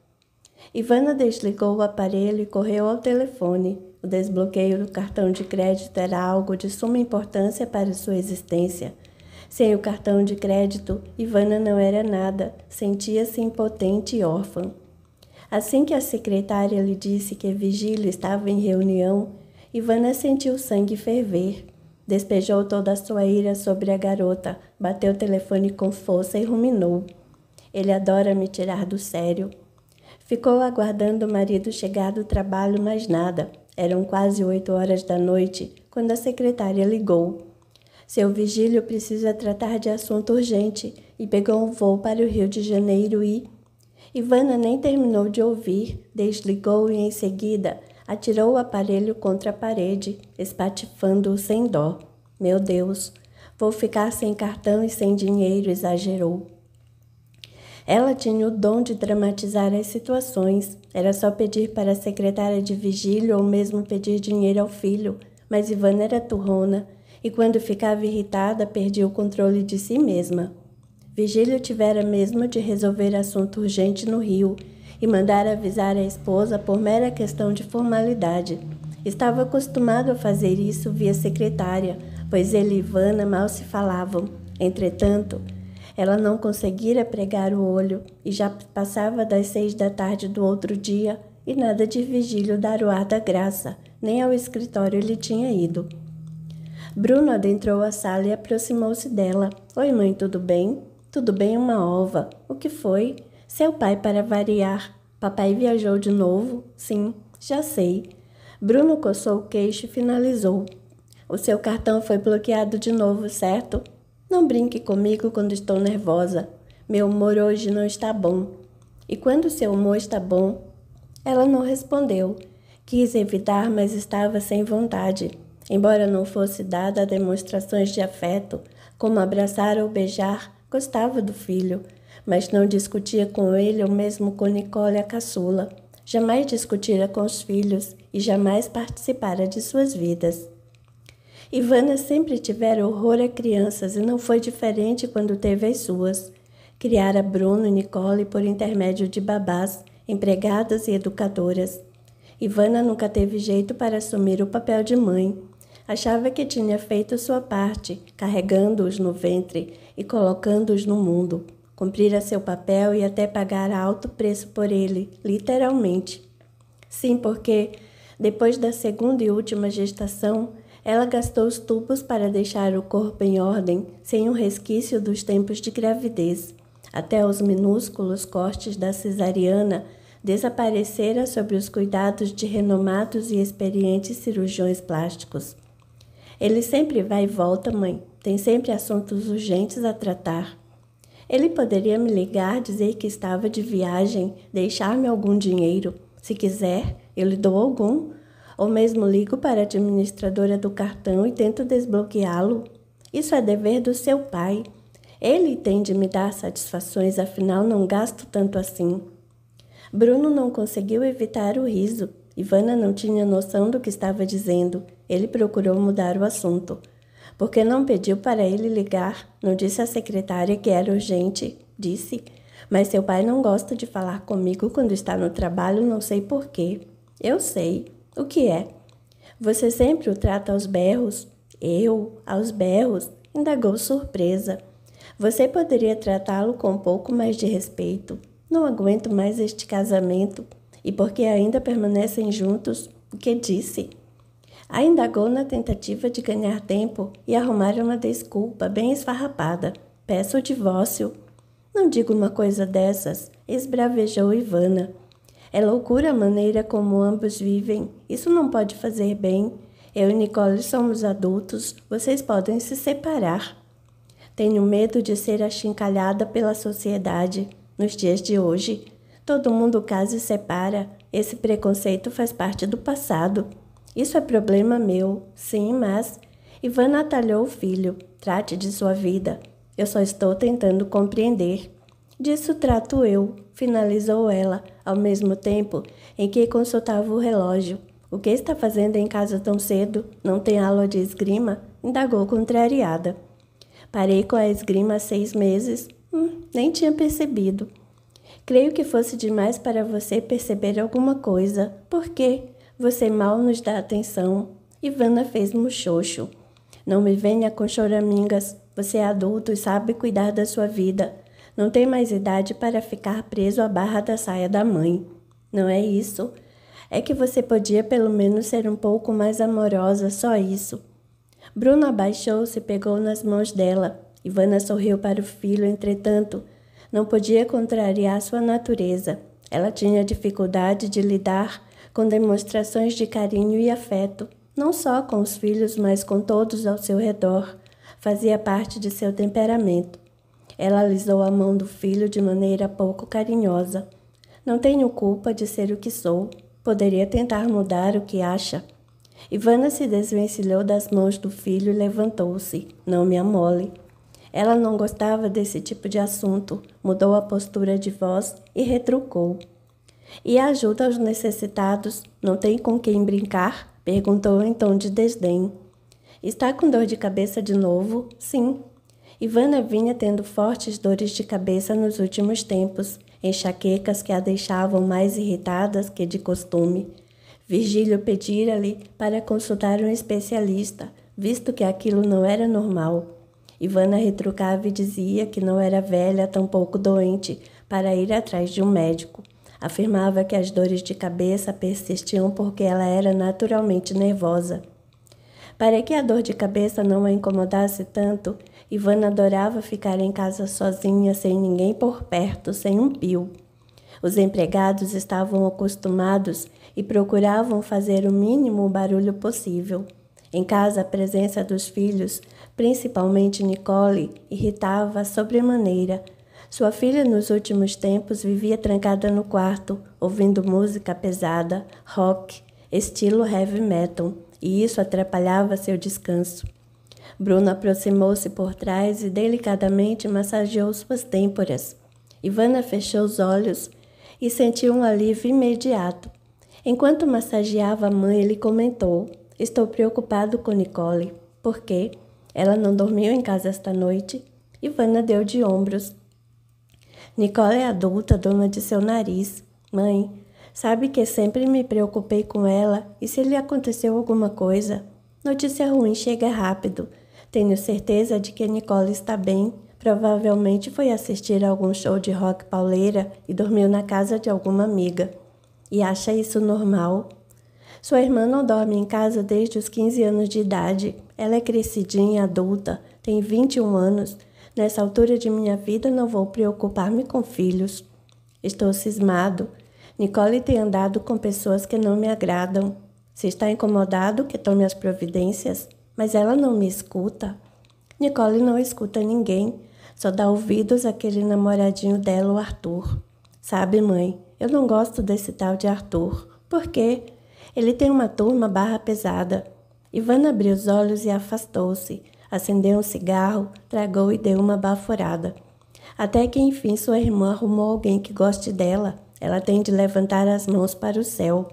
Ivana desligou o aparelho e correu ao telefone. O desbloqueio do cartão de crédito era algo de suma importância para sua existência. Sem o cartão de crédito, Ivana não era nada, sentia-se impotente e órfã. Assim que a secretária lhe disse que Vigílio estava em reunião, Ivana sentiu sangue ferver. Despejou toda a sua ira sobre a garota, bateu o telefone com força e ruminou. Ele adora me tirar do sério. Ficou aguardando o marido chegar do trabalho, mas nada. Eram quase oito horas da noite quando a secretária ligou. Seu vigílio precisa tratar de assunto urgente e pegou um voo para o Rio de Janeiro e. Ivana nem terminou de ouvir, desligou e em seguida atirou o aparelho contra a parede, espatifando-o sem dó. Meu Deus, vou ficar sem cartão e sem dinheiro, exagerou. Ela tinha o dom de dramatizar as situações. Era só pedir para a secretária de vigília ou mesmo pedir dinheiro ao filho. Mas Ivana era turrona e, quando ficava irritada, perdia o controle de si mesma. Vigílio tivera mesmo de resolver assunto urgente no Rio e mandara avisar a esposa por mera questão de formalidade. Estava acostumado a fazer isso via secretária, pois ele e Ivana mal se falavam. Entretanto, ela não conseguira pregar o olho e já passava das seis da tarde do outro dia e nada de vigílio dar o ar da graça, nem ao escritório ele tinha ido. Bruno adentrou a sala e aproximou-se dela. Oi, mãe, tudo bem? Tudo bem, uma ova. O que foi? Seu pai, para variar. Papai viajou de novo? Sim, já sei. Bruno coçou o queixo e finalizou. O seu cartão foi bloqueado de novo, certo? Não brinque comigo quando estou nervosa. Meu humor hoje não está bom. E quando seu humor está bom? Ela não respondeu. Quis evitar, mas estava sem vontade. Embora não fosse dada a demonstrações de afeto, como abraçar ou beijar, gostava do filho mas não discutia com ele ou mesmo com Nicole a caçula. Jamais discutira com os filhos e jamais participara de suas vidas. Ivana sempre tivera horror a crianças e não foi diferente quando teve as suas. Criara Bruno e Nicole por intermédio de babás, empregadas e educadoras. Ivana nunca teve jeito para assumir o papel de mãe. Achava que tinha feito sua parte, carregando-os no ventre e colocando-os no mundo cumprir a seu papel e até pagar alto preço por ele, literalmente. Sim, porque depois da segunda e última gestação, ela gastou os tubos para deixar o corpo em ordem, sem o um resquício dos tempos de gravidez. Até os minúsculos cortes da cesariana desapareceram sob os cuidados de renomados e experientes cirurgiões plásticos. Ele sempre vai e volta, mãe. Tem sempre assuntos urgentes a tratar. Ele poderia me ligar, dizer que estava de viagem, deixar-me algum dinheiro. Se quiser, eu lhe dou algum. Ou mesmo ligo para a administradora do cartão e tento desbloqueá-lo. Isso é dever do seu pai. Ele tem de me dar satisfações, afinal não gasto tanto assim. Bruno não conseguiu evitar o riso. Ivana não tinha noção do que estava dizendo. Ele procurou mudar o assunto porque não pediu para ele ligar, não disse à secretária que era urgente, disse. Mas seu pai não gosta de falar comigo quando está no trabalho, não sei porquê. Eu sei. O que é? Você sempre o trata aos berros? Eu? Aos berros? Indagou surpresa. Você poderia tratá-lo com um pouco mais de respeito. Não aguento mais este casamento. E porque ainda permanecem juntos, o que disse? Ainda agora na tentativa de ganhar tempo e arrumar uma desculpa bem esfarrapada. Peço o divórcio. Não digo uma coisa dessas, esbravejou Ivana. É loucura a maneira como ambos vivem. Isso não pode fazer bem. Eu e Nicole somos adultos, vocês podem se separar. Tenho medo de ser achincalhada pela sociedade. Nos dias de hoje, todo mundo casa e separa. Esse preconceito faz parte do passado. Isso é problema meu, sim, mas. Ivan atalhou o filho. Trate de sua vida. Eu só estou tentando compreender. Disso trato eu, finalizou ela, ao mesmo tempo em que consultava o relógio. O que está fazendo em casa tão cedo? Não tem aula de esgrima? indagou contrariada. Parei com a esgrima há seis meses. Hum, nem tinha percebido. Creio que fosse demais para você perceber alguma coisa. Por quê? Você mal nos dá atenção. Ivana fez muxoxo. Não me venha com choramingas. Você é adulto e sabe cuidar da sua vida. Não tem mais idade para ficar preso à barra da saia da mãe. Não é isso? É que você podia pelo menos ser um pouco mais amorosa, só isso. Bruno abaixou-se e pegou nas mãos dela. Ivana sorriu para o filho, entretanto, não podia contrariar sua natureza. Ela tinha dificuldade de lidar com demonstrações de carinho e afeto, não só com os filhos, mas com todos ao seu redor. Fazia parte de seu temperamento. Ela alisou a mão do filho de maneira pouco carinhosa. Não tenho culpa de ser o que sou. Poderia tentar mudar o que acha. Ivana se desvencilhou das mãos do filho e levantou-se. Não me amole. Ela não gostava desse tipo de assunto, mudou a postura de voz e retrucou e ajuda os necessitados. Não tem com quem brincar? perguntou em tom de desdém. Está com dor de cabeça de novo? Sim. Ivana vinha tendo fortes dores de cabeça nos últimos tempos, enxaquecas que a deixavam mais irritadas que de costume. Virgílio pedira-lhe para consultar um especialista, visto que aquilo não era normal. Ivana retrucava e dizia que não era velha, tampouco doente, para ir atrás de um médico. Afirmava que as dores de cabeça persistiam porque ela era naturalmente nervosa. Para que a dor de cabeça não a incomodasse tanto, Ivana adorava ficar em casa sozinha, sem ninguém por perto, sem um pio. Os empregados estavam acostumados e procuravam fazer o mínimo barulho possível. Em casa, a presença dos filhos, principalmente Nicole, irritava sobremaneira, sua filha, nos últimos tempos, vivia trancada no quarto, ouvindo música pesada, rock, estilo heavy metal, e isso atrapalhava seu descanso. Bruno aproximou-se por trás e delicadamente massageou suas têmporas. Ivana fechou os olhos e sentiu um alívio imediato. Enquanto massageava a mãe, ele comentou: Estou preocupado com Nicole. Por quê? Ela não dormiu em casa esta noite? Ivana deu de ombros. Nicole é adulta, dona de seu nariz. Mãe, sabe que sempre me preocupei com ela e se lhe aconteceu alguma coisa? Notícia ruim chega rápido. Tenho certeza de que Nicole está bem. Provavelmente foi assistir a algum show de rock pauleira e dormiu na casa de alguma amiga. E acha isso normal? Sua irmã não dorme em casa desde os 15 anos de idade. Ela é crescidinha, adulta, tem 21 anos Nessa altura de minha vida, não vou preocupar-me com filhos. Estou cismado. Nicole tem andado com pessoas que não me agradam. Se está incomodado, que tome as providências, mas ela não me escuta. Nicole não escuta ninguém, só dá ouvidos àquele namoradinho dela, o Arthur. Sabe, mãe, eu não gosto desse tal de Arthur. Por quê? Ele tem uma turma barra pesada. Ivana abriu os olhos e afastou-se acendeu um cigarro, tragou e deu uma baforada. Até que enfim sua irmã arrumou alguém que goste dela. Ela tem de levantar as mãos para o céu.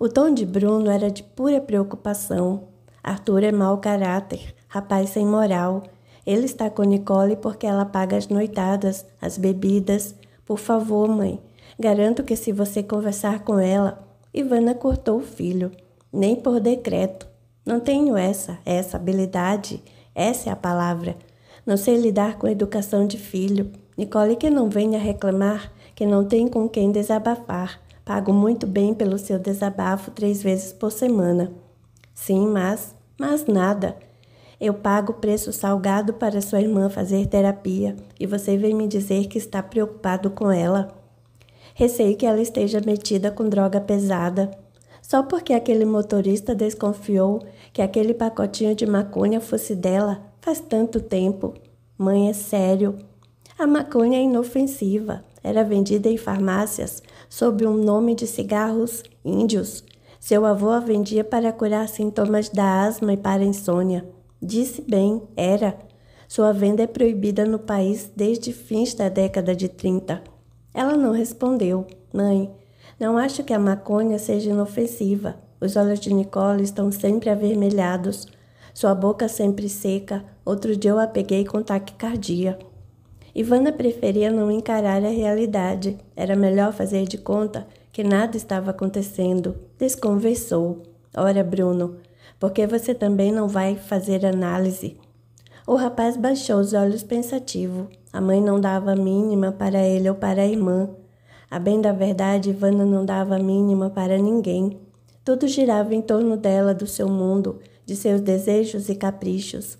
O tom de Bruno era de pura preocupação. Arthur é mau caráter, rapaz sem moral. Ele está com Nicole porque ela paga as noitadas, as bebidas. Por favor, mãe, garanto que se você conversar com ela. Ivana cortou o filho. Nem por decreto. Não tenho essa, essa habilidade essa é a palavra. Não sei lidar com a educação de filho. Nicole que não venha reclamar, que não tem com quem desabafar. Pago muito bem pelo seu desabafo três vezes por semana. Sim, mas, mas nada. Eu pago preço salgado para sua irmã fazer terapia e você vem me dizer que está preocupado com ela. Receio que ela esteja metida com droga pesada. Só porque aquele motorista desconfiou que aquele pacotinho de maconha fosse dela faz tanto tempo. Mãe, é sério. A maconha é inofensiva. Era vendida em farmácias sob o um nome de cigarros índios. Seu avô a vendia para curar sintomas da asma e para insônia. Disse bem, era. Sua venda é proibida no país desde fins da década de 30. Ela não respondeu. Mãe, não acho que a maconha seja inofensiva. Os olhos de Nicole estão sempre avermelhados, sua boca sempre seca. Outro dia eu a peguei com taquicardia. Ivana preferia não encarar a realidade. Era melhor fazer de conta que nada estava acontecendo. Desconversou. Ora, Bruno, por que você também não vai fazer análise? O rapaz baixou os olhos pensativo. A mãe não dava mínima para ele ou para a irmã. A bem da verdade, Ivana não dava mínima para ninguém. Tudo girava em torno dela, do seu mundo, de seus desejos e caprichos.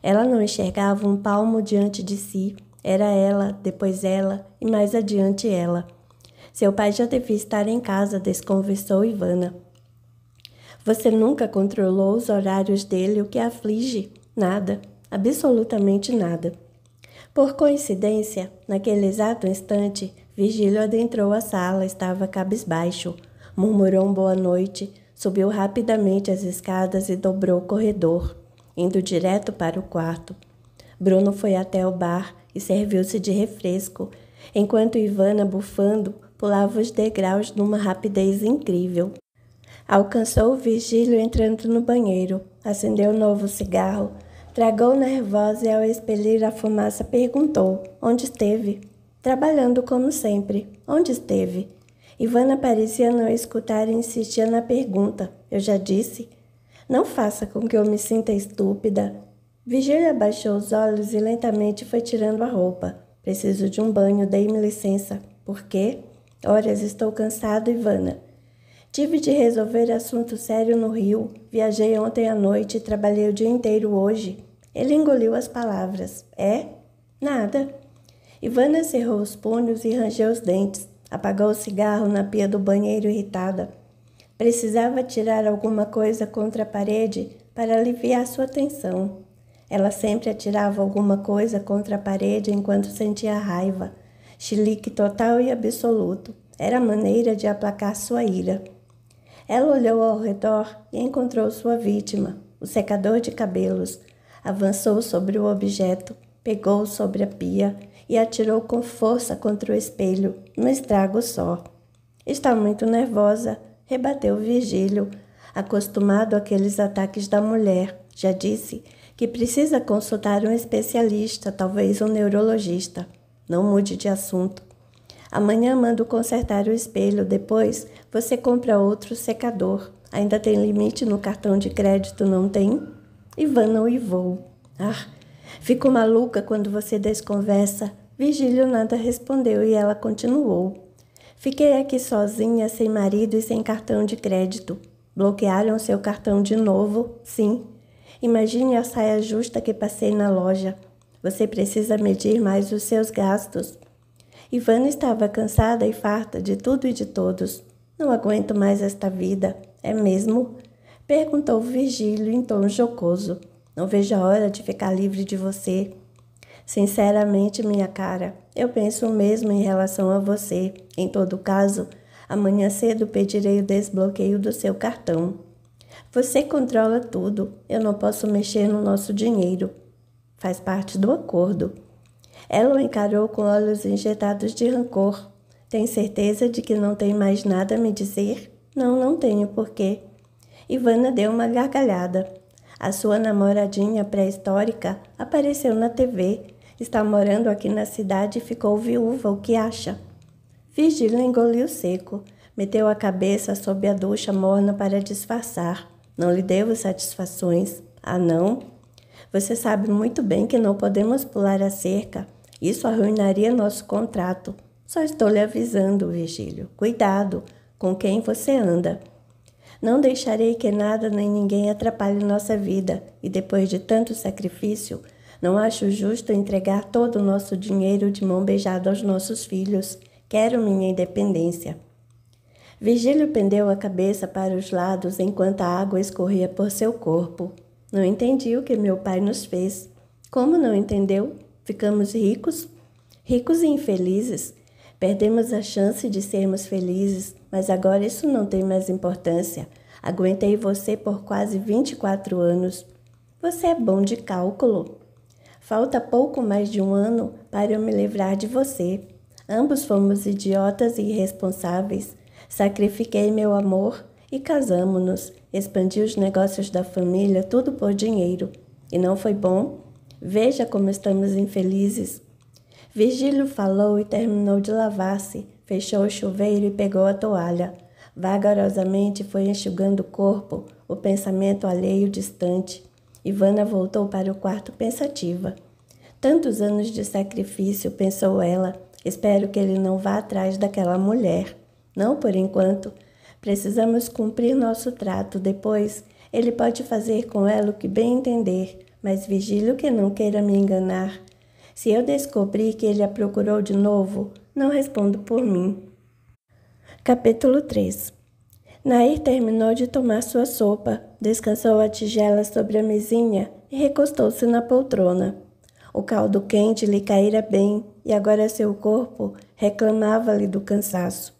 Ela não enxergava um palmo diante de si. Era ela, depois ela e mais adiante ela. Seu pai já devia estar em casa, desconversou Ivana. Você nunca controlou os horários dele, o que aflige? Nada, absolutamente nada. Por coincidência, naquele exato instante, Virgílio adentrou a sala, estava cabisbaixo murmurou um boa noite, subiu rapidamente as escadas e dobrou o corredor, indo direto para o quarto. Bruno foi até o bar e serviu-se de refresco, enquanto Ivana, bufando, pulava os degraus numa rapidez incrível. Alcançou o vigílio entrando no banheiro, acendeu um novo cigarro, tragou nervosa e, ao expelir a fumaça, perguntou: Onde esteve? Trabalhando como sempre. Onde esteve? Ivana parecia não escutar e insistia na pergunta. Eu já disse. Não faça com que eu me sinta estúpida. Vigília abaixou os olhos e lentamente foi tirando a roupa. Preciso de um banho, dei-me licença. Por quê? Horas estou cansado, Ivana. Tive de resolver assunto sério no Rio. Viajei ontem à noite e trabalhei o dia inteiro hoje. Ele engoliu as palavras. É? Nada. Ivana cerrou os punhos e rangeu os dentes. Apagou o cigarro na pia do banheiro irritada. Precisava tirar alguma coisa contra a parede para aliviar sua tensão. Ela sempre atirava alguma coisa contra a parede enquanto sentia raiva. Chilique total e absoluto. Era a maneira de aplacar sua ira. Ela olhou ao redor e encontrou sua vítima, o secador de cabelos. Avançou sobre o objeto, pegou sobre a pia e atirou com força contra o espelho, num estrago só. Está muito nervosa, rebateu Virgílio, acostumado àqueles ataques da mulher. Já disse que precisa consultar um especialista, talvez um neurologista. Não mude de assunto. Amanhã mando consertar o espelho, depois você compra outro secador. Ainda tem limite no cartão de crédito, não tem? Ivan não vou. Ah, Fico maluca quando você desconversa. Virgílio nada respondeu e ela continuou. Fiquei aqui sozinha, sem marido e sem cartão de crédito. Bloquearam seu cartão de novo, sim. Imagine a saia justa que passei na loja. Você precisa medir mais os seus gastos. Ivana estava cansada e farta de tudo e de todos. Não aguento mais esta vida, é mesmo? Perguntou Virgílio em tom jocoso. Não vejo a hora de ficar livre de você. Sinceramente, minha cara, eu penso mesmo em relação a você. Em todo caso, amanhã cedo pedirei o desbloqueio do seu cartão. Você controla tudo. Eu não posso mexer no nosso dinheiro. Faz parte do acordo. Ela o encarou com olhos injetados de rancor. Tem certeza de que não tem mais nada a me dizer? Não, não tenho porquê. Ivana deu uma gargalhada. A sua namoradinha pré-histórica apareceu na TV, está morando aqui na cidade e ficou viúva, o que acha? Virgílio engoliu seco, meteu a cabeça sob a ducha morna para disfarçar. Não lhe devo satisfações. Ah, não? Você sabe muito bem que não podemos pular a cerca. Isso arruinaria nosso contrato. Só estou lhe avisando, Virgílio. Cuidado com quem você anda. Não deixarei que nada nem ninguém atrapalhe nossa vida, e depois de tanto sacrifício, não acho justo entregar todo o nosso dinheiro de mão beijada aos nossos filhos. Quero minha independência. Virgílio pendeu a cabeça para os lados enquanto a água escorria por seu corpo. Não entendi o que meu pai nos fez. Como não entendeu? Ficamos ricos? Ricos e infelizes. Perdemos a chance de sermos felizes mas agora isso não tem mais importância. Aguentei você por quase 24 anos. Você é bom de cálculo. Falta pouco mais de um ano para eu me livrar de você. Ambos fomos idiotas e irresponsáveis. Sacrifiquei meu amor e casamo-nos. Expandi os negócios da família, tudo por dinheiro. E não foi bom? Veja como estamos infelizes. Virgílio falou e terminou de lavar-se. Fechou o chuveiro e pegou a toalha. Vagarosamente foi enxugando o corpo, o pensamento alheio distante. Ivana voltou para o quarto pensativa. Tantos anos de sacrifício, pensou ela. Espero que ele não vá atrás daquela mulher. Não por enquanto. Precisamos cumprir nosso trato. Depois, ele pode fazer com ela o que bem entender, mas vigile que não queira me enganar. Se eu descobrir que ele a procurou de novo, não respondo por mim. Capítulo 3 Nair terminou de tomar sua sopa, descansou a tigela sobre a mesinha e recostou-se na poltrona. O caldo quente lhe caíra bem e agora seu corpo reclamava-lhe do cansaço.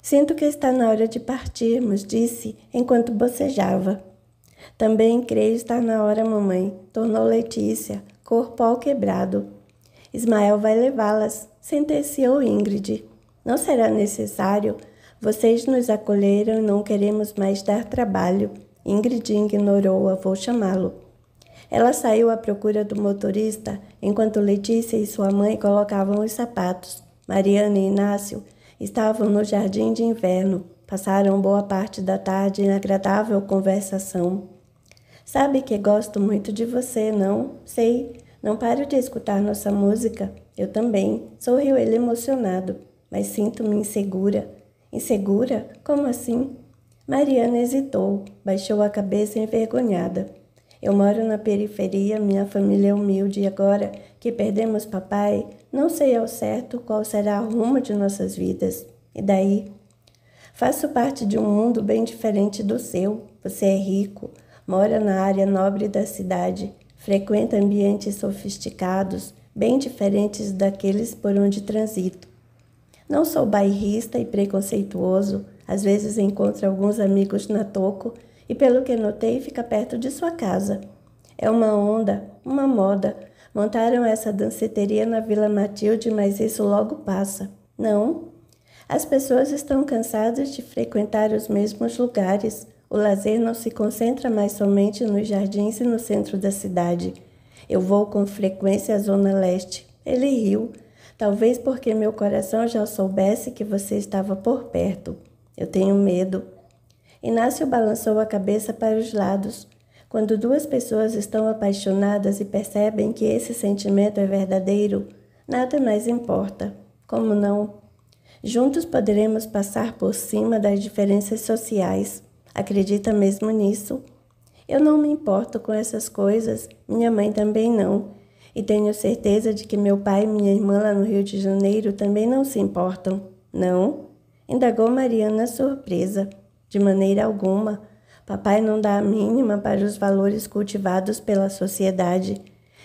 Sinto que está na hora de partirmos, disse enquanto bocejava. Também creio estar na hora, mamãe, tornou Letícia, corpo ao quebrado. Ismael vai levá-las, sentenciou Ingrid. Não será necessário. Vocês nos acolheram e não queremos mais dar trabalho. Ingrid ignorou-a, vou chamá-lo. Ela saiu à procura do motorista, enquanto Letícia e sua mãe colocavam os sapatos. Mariana e Inácio estavam no jardim de inverno. Passaram boa parte da tarde em agradável conversação. Sabe que gosto muito de você, não? Sei, não paro de escutar nossa música. Eu também. Sorriu ele emocionado, mas sinto-me insegura. Insegura? Como assim? Mariana hesitou, baixou a cabeça envergonhada. Eu moro na periferia, minha família é humilde e agora que perdemos papai, não sei ao certo qual será o rumo de nossas vidas. E daí? Faço parte de um mundo bem diferente do seu. Você é rico, mora na área nobre da cidade, Frequento ambientes sofisticados, bem diferentes daqueles por onde transito. Não sou bairrista e preconceituoso, às vezes encontro alguns amigos na toco e, pelo que notei, fica perto de sua casa. É uma onda, uma moda. Montaram essa danceteria na Vila Matilde, mas isso logo passa. Não, as pessoas estão cansadas de frequentar os mesmos lugares. O lazer não se concentra mais somente nos jardins e no centro da cidade. Eu vou com frequência à Zona Leste. Ele riu, talvez porque meu coração já soubesse que você estava por perto. Eu tenho medo. Inácio balançou a cabeça para os lados. Quando duas pessoas estão apaixonadas e percebem que esse sentimento é verdadeiro, nada mais importa. Como não? Juntos poderemos passar por cima das diferenças sociais. Acredita mesmo nisso? Eu não me importo com essas coisas, minha mãe também não. E tenho certeza de que meu pai e minha irmã lá no Rio de Janeiro também não se importam, não? Indagou Mariana surpresa. De maneira alguma. Papai não dá a mínima para os valores cultivados pela sociedade.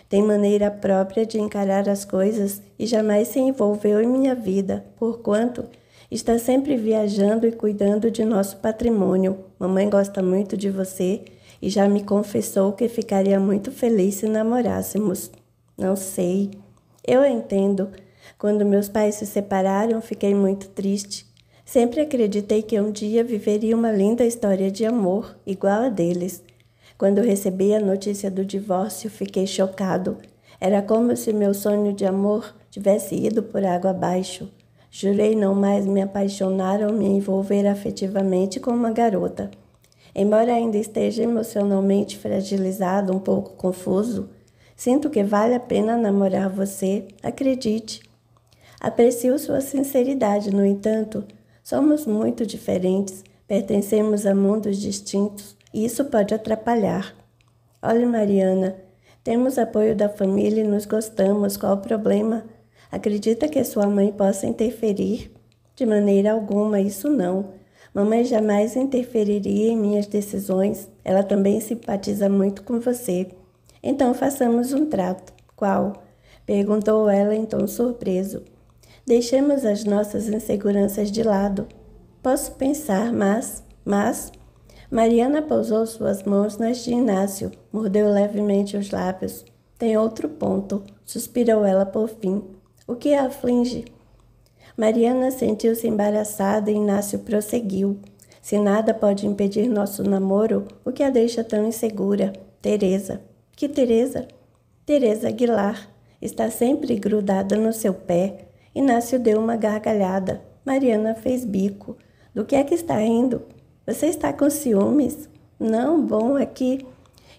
Tem maneira própria de encarar as coisas e jamais se envolveu em minha vida, porquanto está sempre viajando e cuidando de nosso patrimônio. Mamãe gosta muito de você e já me confessou que ficaria muito feliz se namorássemos. Não sei. Eu entendo. Quando meus pais se separaram, fiquei muito triste. Sempre acreditei que um dia viveria uma linda história de amor, igual a deles. Quando recebi a notícia do divórcio, fiquei chocado. Era como se meu sonho de amor tivesse ido por água abaixo. Jurei não mais me apaixonar ou me envolver afetivamente com uma garota. Embora ainda esteja emocionalmente fragilizado, um pouco confuso, sinto que vale a pena namorar você, acredite. Aprecio sua sinceridade, no entanto, somos muito diferentes, pertencemos a mundos distintos e isso pode atrapalhar. Olhe, Mariana, temos apoio da família e nos gostamos, qual o problema? Acredita que sua mãe possa interferir? De maneira alguma, isso não. Mamãe jamais interferiria em minhas decisões. Ela também simpatiza muito com você. Então façamos um trato. Qual? Perguntou ela em tom surpreso. Deixemos as nossas inseguranças de lado. Posso pensar, mas. Mas. Mariana pousou suas mãos nas de Inácio, mordeu levemente os lábios. Tem outro ponto, suspirou ela por fim. O que a aflige? Mariana sentiu-se embaraçada e Inácio prosseguiu. Se nada pode impedir nosso namoro, o que a deixa tão insegura? Teresa. Que Teresa? Teresa Aguilar. Está sempre grudada no seu pé. Inácio deu uma gargalhada. Mariana fez bico. Do que é que está rindo? Você está com ciúmes? Não, bom, aqui.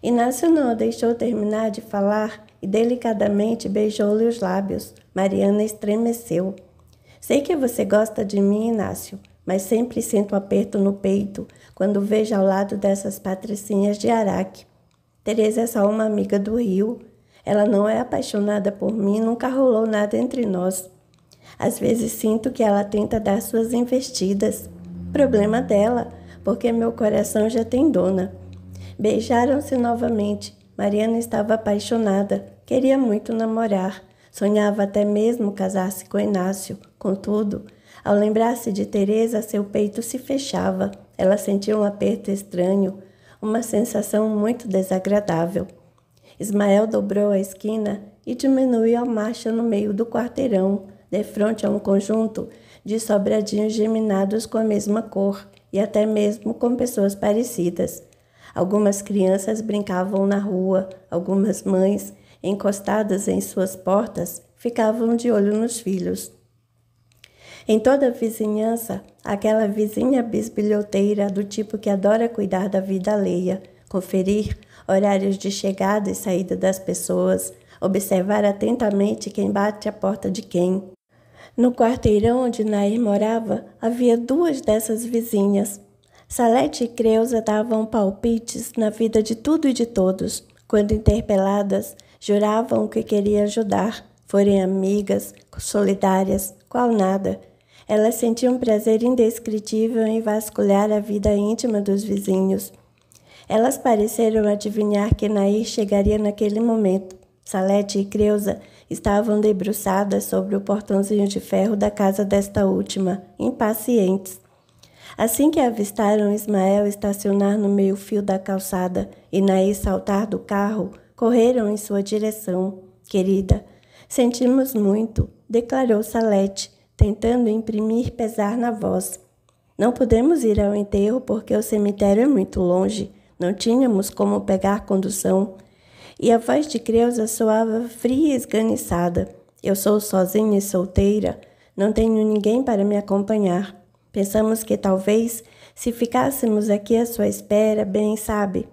É Inácio não a deixou terminar de falar e delicadamente beijou-lhe os lábios. Mariana estremeceu. Sei que você gosta de mim, Inácio, mas sempre sinto um aperto no peito quando vejo ao lado dessas patricinhas de Araque. Teresa é só uma amiga do Rio. Ela não é apaixonada por mim, nunca rolou nada entre nós. Às vezes sinto que ela tenta dar suas investidas. Problema dela, porque meu coração já tem dona. Beijaram-se novamente Mariana estava apaixonada, queria muito namorar, sonhava até mesmo casar-se com Inácio. Contudo, ao lembrar-se de Teresa, seu peito se fechava. Ela sentia um aperto estranho, uma sensação muito desagradável. Ismael dobrou a esquina e diminuiu a marcha no meio do quarteirão, de frente a um conjunto de sobradinhos geminados com a mesma cor e até mesmo com pessoas parecidas. Algumas crianças brincavam na rua, algumas mães, encostadas em suas portas, ficavam de olho nos filhos. Em toda a vizinhança, aquela vizinha bisbilhoteira do tipo que adora cuidar da vida alheia, conferir horários de chegada e saída das pessoas, observar atentamente quem bate a porta de quem. No quarteirão onde Nair morava, havia duas dessas vizinhas, Salete e Creuza davam palpites na vida de tudo e de todos. Quando interpeladas, juravam que queriam ajudar, forem amigas, solidárias, qual nada. Elas sentiam um prazer indescritível em vasculhar a vida íntima dos vizinhos. Elas pareceram adivinhar que Nair chegaria naquele momento. Salete e Creuza estavam debruçadas sobre o portãozinho de ferro da casa desta última, impacientes. Assim que avistaram Ismael estacionar no meio-fio da calçada e Naí saltar do carro, correram em sua direção. Querida, sentimos muito, declarou Salete, tentando imprimir pesar na voz. Não podemos ir ao enterro porque o cemitério é muito longe. Não tínhamos como pegar condução. E a voz de Creusa soava fria e esganiçada. Eu sou sozinha e solteira. Não tenho ninguém para me acompanhar. Pensamos que talvez, se ficássemos aqui à sua espera, bem sabe.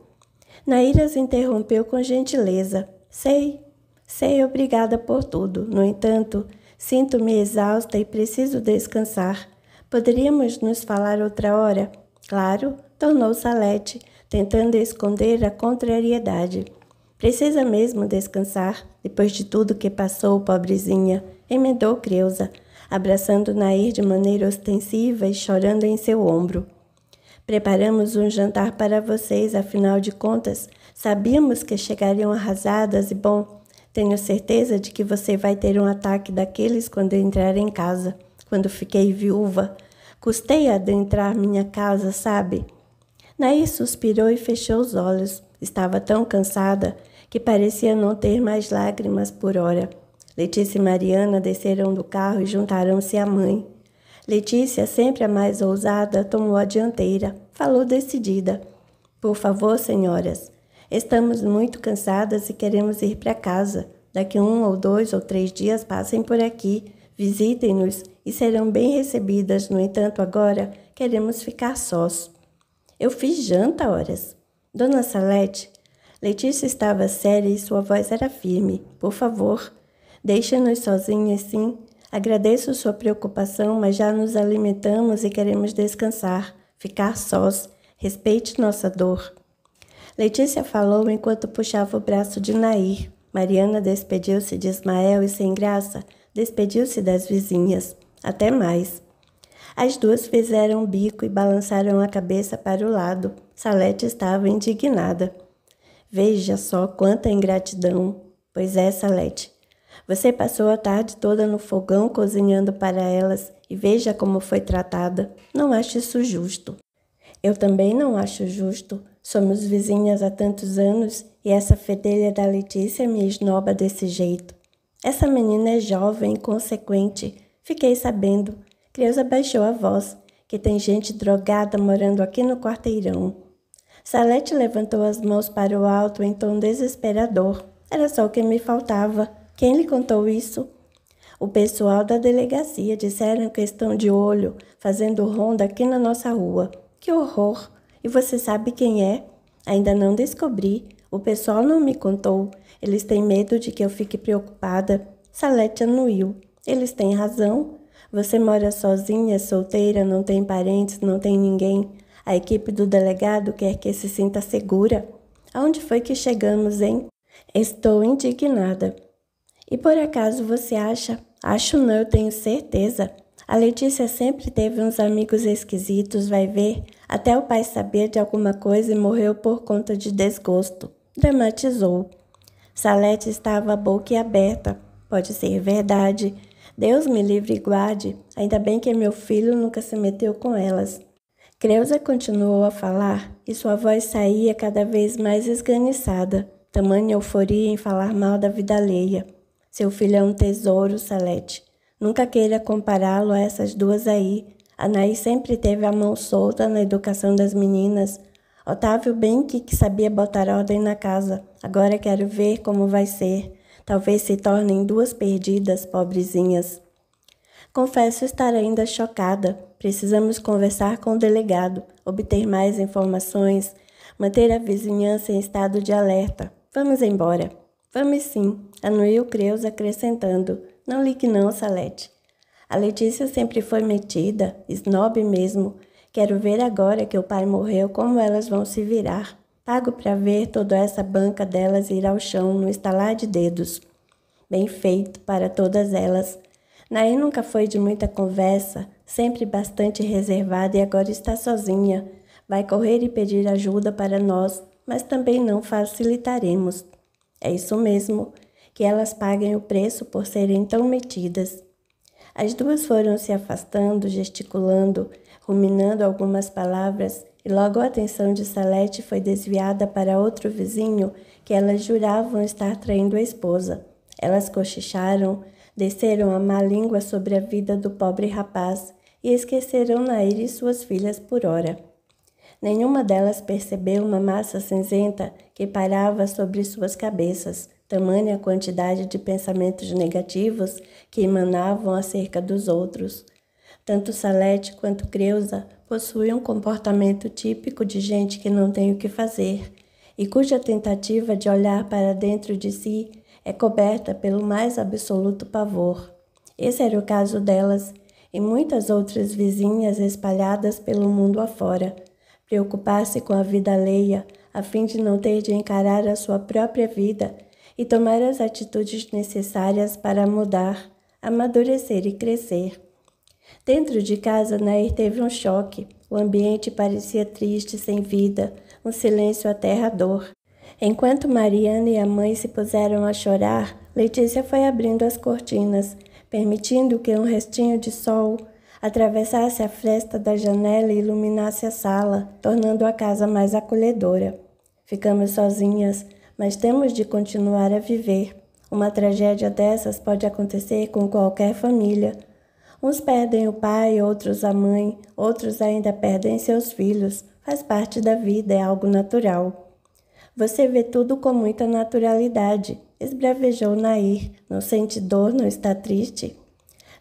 Nairas interrompeu com gentileza. Sei, sei obrigada por tudo. No entanto, sinto-me exausta e preciso descansar. Poderíamos nos falar outra hora? Claro, tornou Salete, tentando esconder a contrariedade. Precisa mesmo descansar, depois de tudo que passou, pobrezinha, emendou Creusa, abraçando Nair de maneira ostensiva e chorando em seu ombro. Preparamos um jantar para vocês, afinal de contas, sabíamos que chegariam arrasadas e bom, tenho certeza de que você vai ter um ataque daqueles quando entrar em casa. Quando fiquei viúva, custei a adentrar minha casa, sabe? Nair suspirou e fechou os olhos. Estava tão cansada que parecia não ter mais lágrimas por hora. Letícia e Mariana desceram do carro e juntaram-se à mãe. Letícia, sempre a mais ousada, tomou a dianteira, falou decidida. Por favor, senhoras, estamos muito cansadas e queremos ir para casa. Daqui um ou dois ou três dias passem por aqui, visitem-nos e serão bem recebidas. No entanto, agora queremos ficar sós. Eu fiz janta horas. Dona Salete, Letícia estava séria e sua voz era firme. Por favor, Deixa-nos sozinhas, sim. Agradeço sua preocupação, mas já nos alimentamos e queremos descansar, ficar sós. Respeite nossa dor. Letícia falou enquanto puxava o braço de Nair. Mariana despediu-se de Ismael e, sem graça, despediu-se das vizinhas. Até mais. As duas fizeram um bico e balançaram a cabeça para o lado. Salete estava indignada. Veja só quanta ingratidão. Pois é, Salete, você passou a tarde toda no fogão cozinhando para elas e veja como foi tratada. Não acho isso justo. Eu também não acho justo. Somos vizinhas há tantos anos e essa fedelha da Letícia me esnoba desse jeito. Essa menina é jovem, inconsequente. Fiquei sabendo. Creuza baixou a voz, que tem gente drogada morando aqui no quarteirão. Salete levantou as mãos para o alto em tom desesperador. Era só o que me faltava. Quem lhe contou isso? O pessoal da delegacia disseram que estão de olho, fazendo ronda aqui na nossa rua. Que horror! E você sabe quem é? Ainda não descobri. O pessoal não me contou. Eles têm medo de que eu fique preocupada. Salete anuiu. Eles têm razão. Você mora sozinha, solteira, não tem parentes, não tem ninguém. A equipe do delegado quer que se sinta segura. Aonde foi que chegamos, hein? Estou indignada. E por acaso você acha? Acho não, eu tenho certeza. A Letícia sempre teve uns amigos esquisitos, vai ver. Até o pai sabia de alguma coisa e morreu por conta de desgosto. Dramatizou. Salete estava boca aberta. Pode ser verdade. Deus me livre e guarde. Ainda bem que meu filho nunca se meteu com elas. Creuza continuou a falar e sua voz saía cada vez mais esganiçada, tamanha euforia em falar mal da vida alheia. Seu filho é um tesouro, Salete. Nunca queira compará-lo a essas duas aí. Anaí sempre teve a mão solta na educação das meninas. Otávio bem que, que sabia botar ordem na casa. Agora quero ver como vai ser. Talvez se tornem duas perdidas, pobrezinhas. Confesso estar ainda chocada. Precisamos conversar com o delegado, obter mais informações, manter a vizinhança em estado de alerta. Vamos embora. Vamos sim, anuiu Creus, acrescentando: Não ligue não, Salete. A Letícia sempre foi metida, snob mesmo. Quero ver agora que o pai morreu como elas vão se virar. Pago para ver toda essa banca delas ir ao chão no estalar de dedos. Bem feito para todas elas. Nair nunca foi de muita conversa, sempre bastante reservada e agora está sozinha. Vai correr e pedir ajuda para nós, mas também não facilitaremos. É isso mesmo, que elas paguem o preço por serem tão metidas. As duas foram se afastando, gesticulando, ruminando algumas palavras, e logo a atenção de Salete foi desviada para outro vizinho que elas juravam estar traindo a esposa. Elas cochicharam, desceram a má língua sobre a vida do pobre rapaz e esqueceram Nair e suas filhas por hora. Nenhuma delas percebeu uma massa cinzenta que pairava sobre suas cabeças, tamanha quantidade de pensamentos negativos que emanavam acerca dos outros. Tanto Salete quanto Creuza possuem um comportamento típico de gente que não tem o que fazer e cuja tentativa de olhar para dentro de si é coberta pelo mais absoluto pavor. Esse era o caso delas e muitas outras vizinhas espalhadas pelo mundo afora preocupar-se com a vida alheia, a fim de não ter de encarar a sua própria vida e tomar as atitudes necessárias para mudar, amadurecer e crescer. Dentro de casa, Nair teve um choque. O ambiente parecia triste, sem vida, um silêncio aterrador. Enquanto Mariana e a mãe se puseram a chorar, Letícia foi abrindo as cortinas, permitindo que um restinho de sol atravessasse a fresta da janela e iluminasse a sala, tornando a casa mais acolhedora. Ficamos sozinhas, mas temos de continuar a viver. Uma tragédia dessas pode acontecer com qualquer família. Uns perdem o pai, outros a mãe, outros ainda perdem seus filhos. Faz parte da vida, é algo natural. Você vê tudo com muita naturalidade, esbravejou Nair. Não sente dor, não está triste?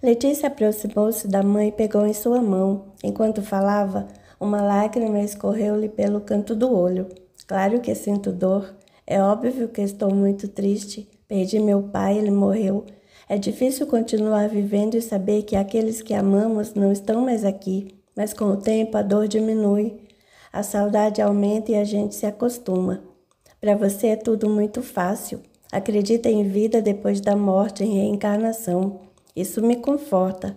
Letícia aproximou-se da mãe e pegou em sua mão. Enquanto falava, uma lágrima escorreu-lhe pelo canto do olho. Claro que sinto dor. É óbvio que estou muito triste. Perdi meu pai, ele morreu. É difícil continuar vivendo e saber que aqueles que amamos não estão mais aqui. Mas com o tempo a dor diminui, a saudade aumenta e a gente se acostuma. Para você é tudo muito fácil. Acredita em vida depois da morte, em reencarnação. Isso me conforta.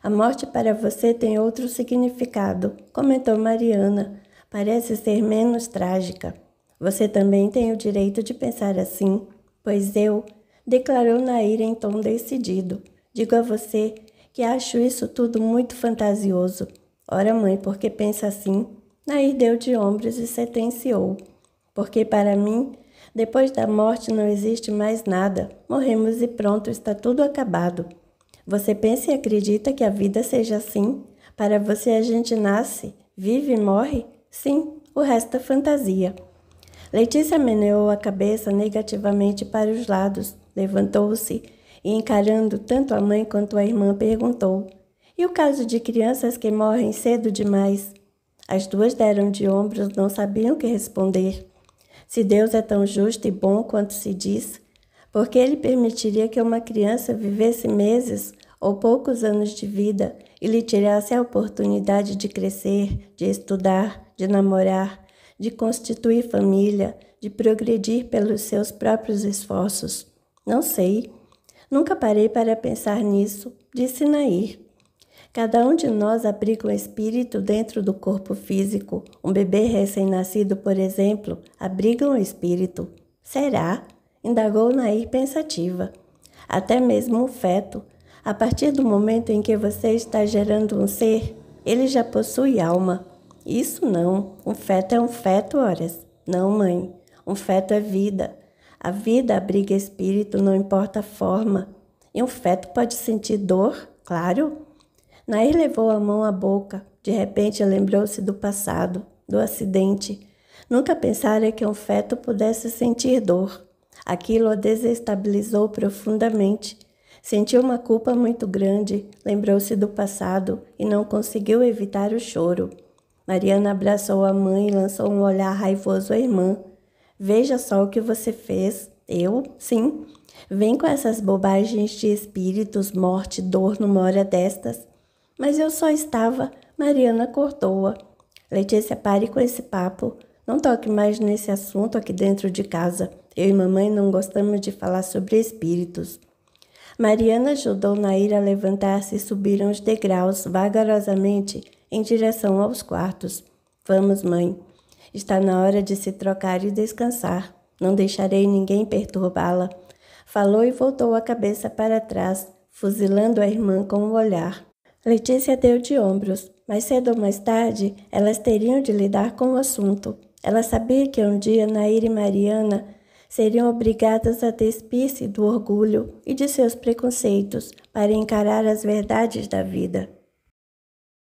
A morte para você tem outro significado, comentou Mariana. Parece ser menos trágica. Você também tem o direito de pensar assim, pois eu, declarou Nair em tom decidido. Digo a você que acho isso tudo muito fantasioso. Ora, mãe, por que pensa assim? Nair deu de ombros e sentenciou. Porque para mim, depois da morte não existe mais nada. Morremos e pronto, está tudo acabado. Você pensa e acredita que a vida seja assim? Para você a gente nasce, vive e morre? Sim, o resto é fantasia. Letícia meneou a cabeça negativamente para os lados, levantou-se e, encarando tanto a mãe quanto a irmã, perguntou: E o caso de crianças que morrem cedo demais? As duas deram de ombros, não sabiam o que responder. Se Deus é tão justo e bom quanto se diz, porque ele permitiria que uma criança vivesse meses ou poucos anos de vida e lhe tirasse a oportunidade de crescer, de estudar, de namorar, de constituir família, de progredir pelos seus próprios esforços. Não sei. Nunca parei para pensar nisso, disse Nair. Cada um de nós abriga um espírito dentro do corpo físico. Um bebê recém-nascido, por exemplo, abriga um espírito. Será? indagou Nair pensativa. Até mesmo o feto. A partir do momento em que você está gerando um ser, ele já possui alma. Isso não. Um feto é um feto, horas. Não, mãe. Um feto é vida. A vida abriga espírito, não importa a forma. E um feto pode sentir dor, claro. Nair levou a mão à boca. De repente lembrou-se do passado, do acidente. Nunca pensara que um feto pudesse sentir dor. Aquilo a desestabilizou profundamente. Sentiu uma culpa muito grande, lembrou-se do passado e não conseguiu evitar o choro. Mariana abraçou a mãe e lançou um olhar raivoso à irmã. Veja só o que você fez. Eu? Sim. Vem com essas bobagens de espíritos, morte, dor numa hora destas. Mas eu só estava. Mariana cortou-a. Letícia, pare com esse papo. Não toque mais nesse assunto aqui dentro de casa. Eu e mamãe não gostamos de falar sobre espíritos. Mariana ajudou Nair a levantar-se e subiram os degraus vagarosamente em direção aos quartos. Vamos, mãe. Está na hora de se trocar e descansar. Não deixarei ninguém perturbá-la. Falou e voltou a cabeça para trás, fuzilando a irmã com o um olhar. Letícia deu de ombros, mas cedo ou mais tarde elas teriam de lidar com o assunto. Ela sabia que um dia Nair e Mariana seriam obrigadas a despir-se do orgulho e de seus preconceitos para encarar as verdades da vida.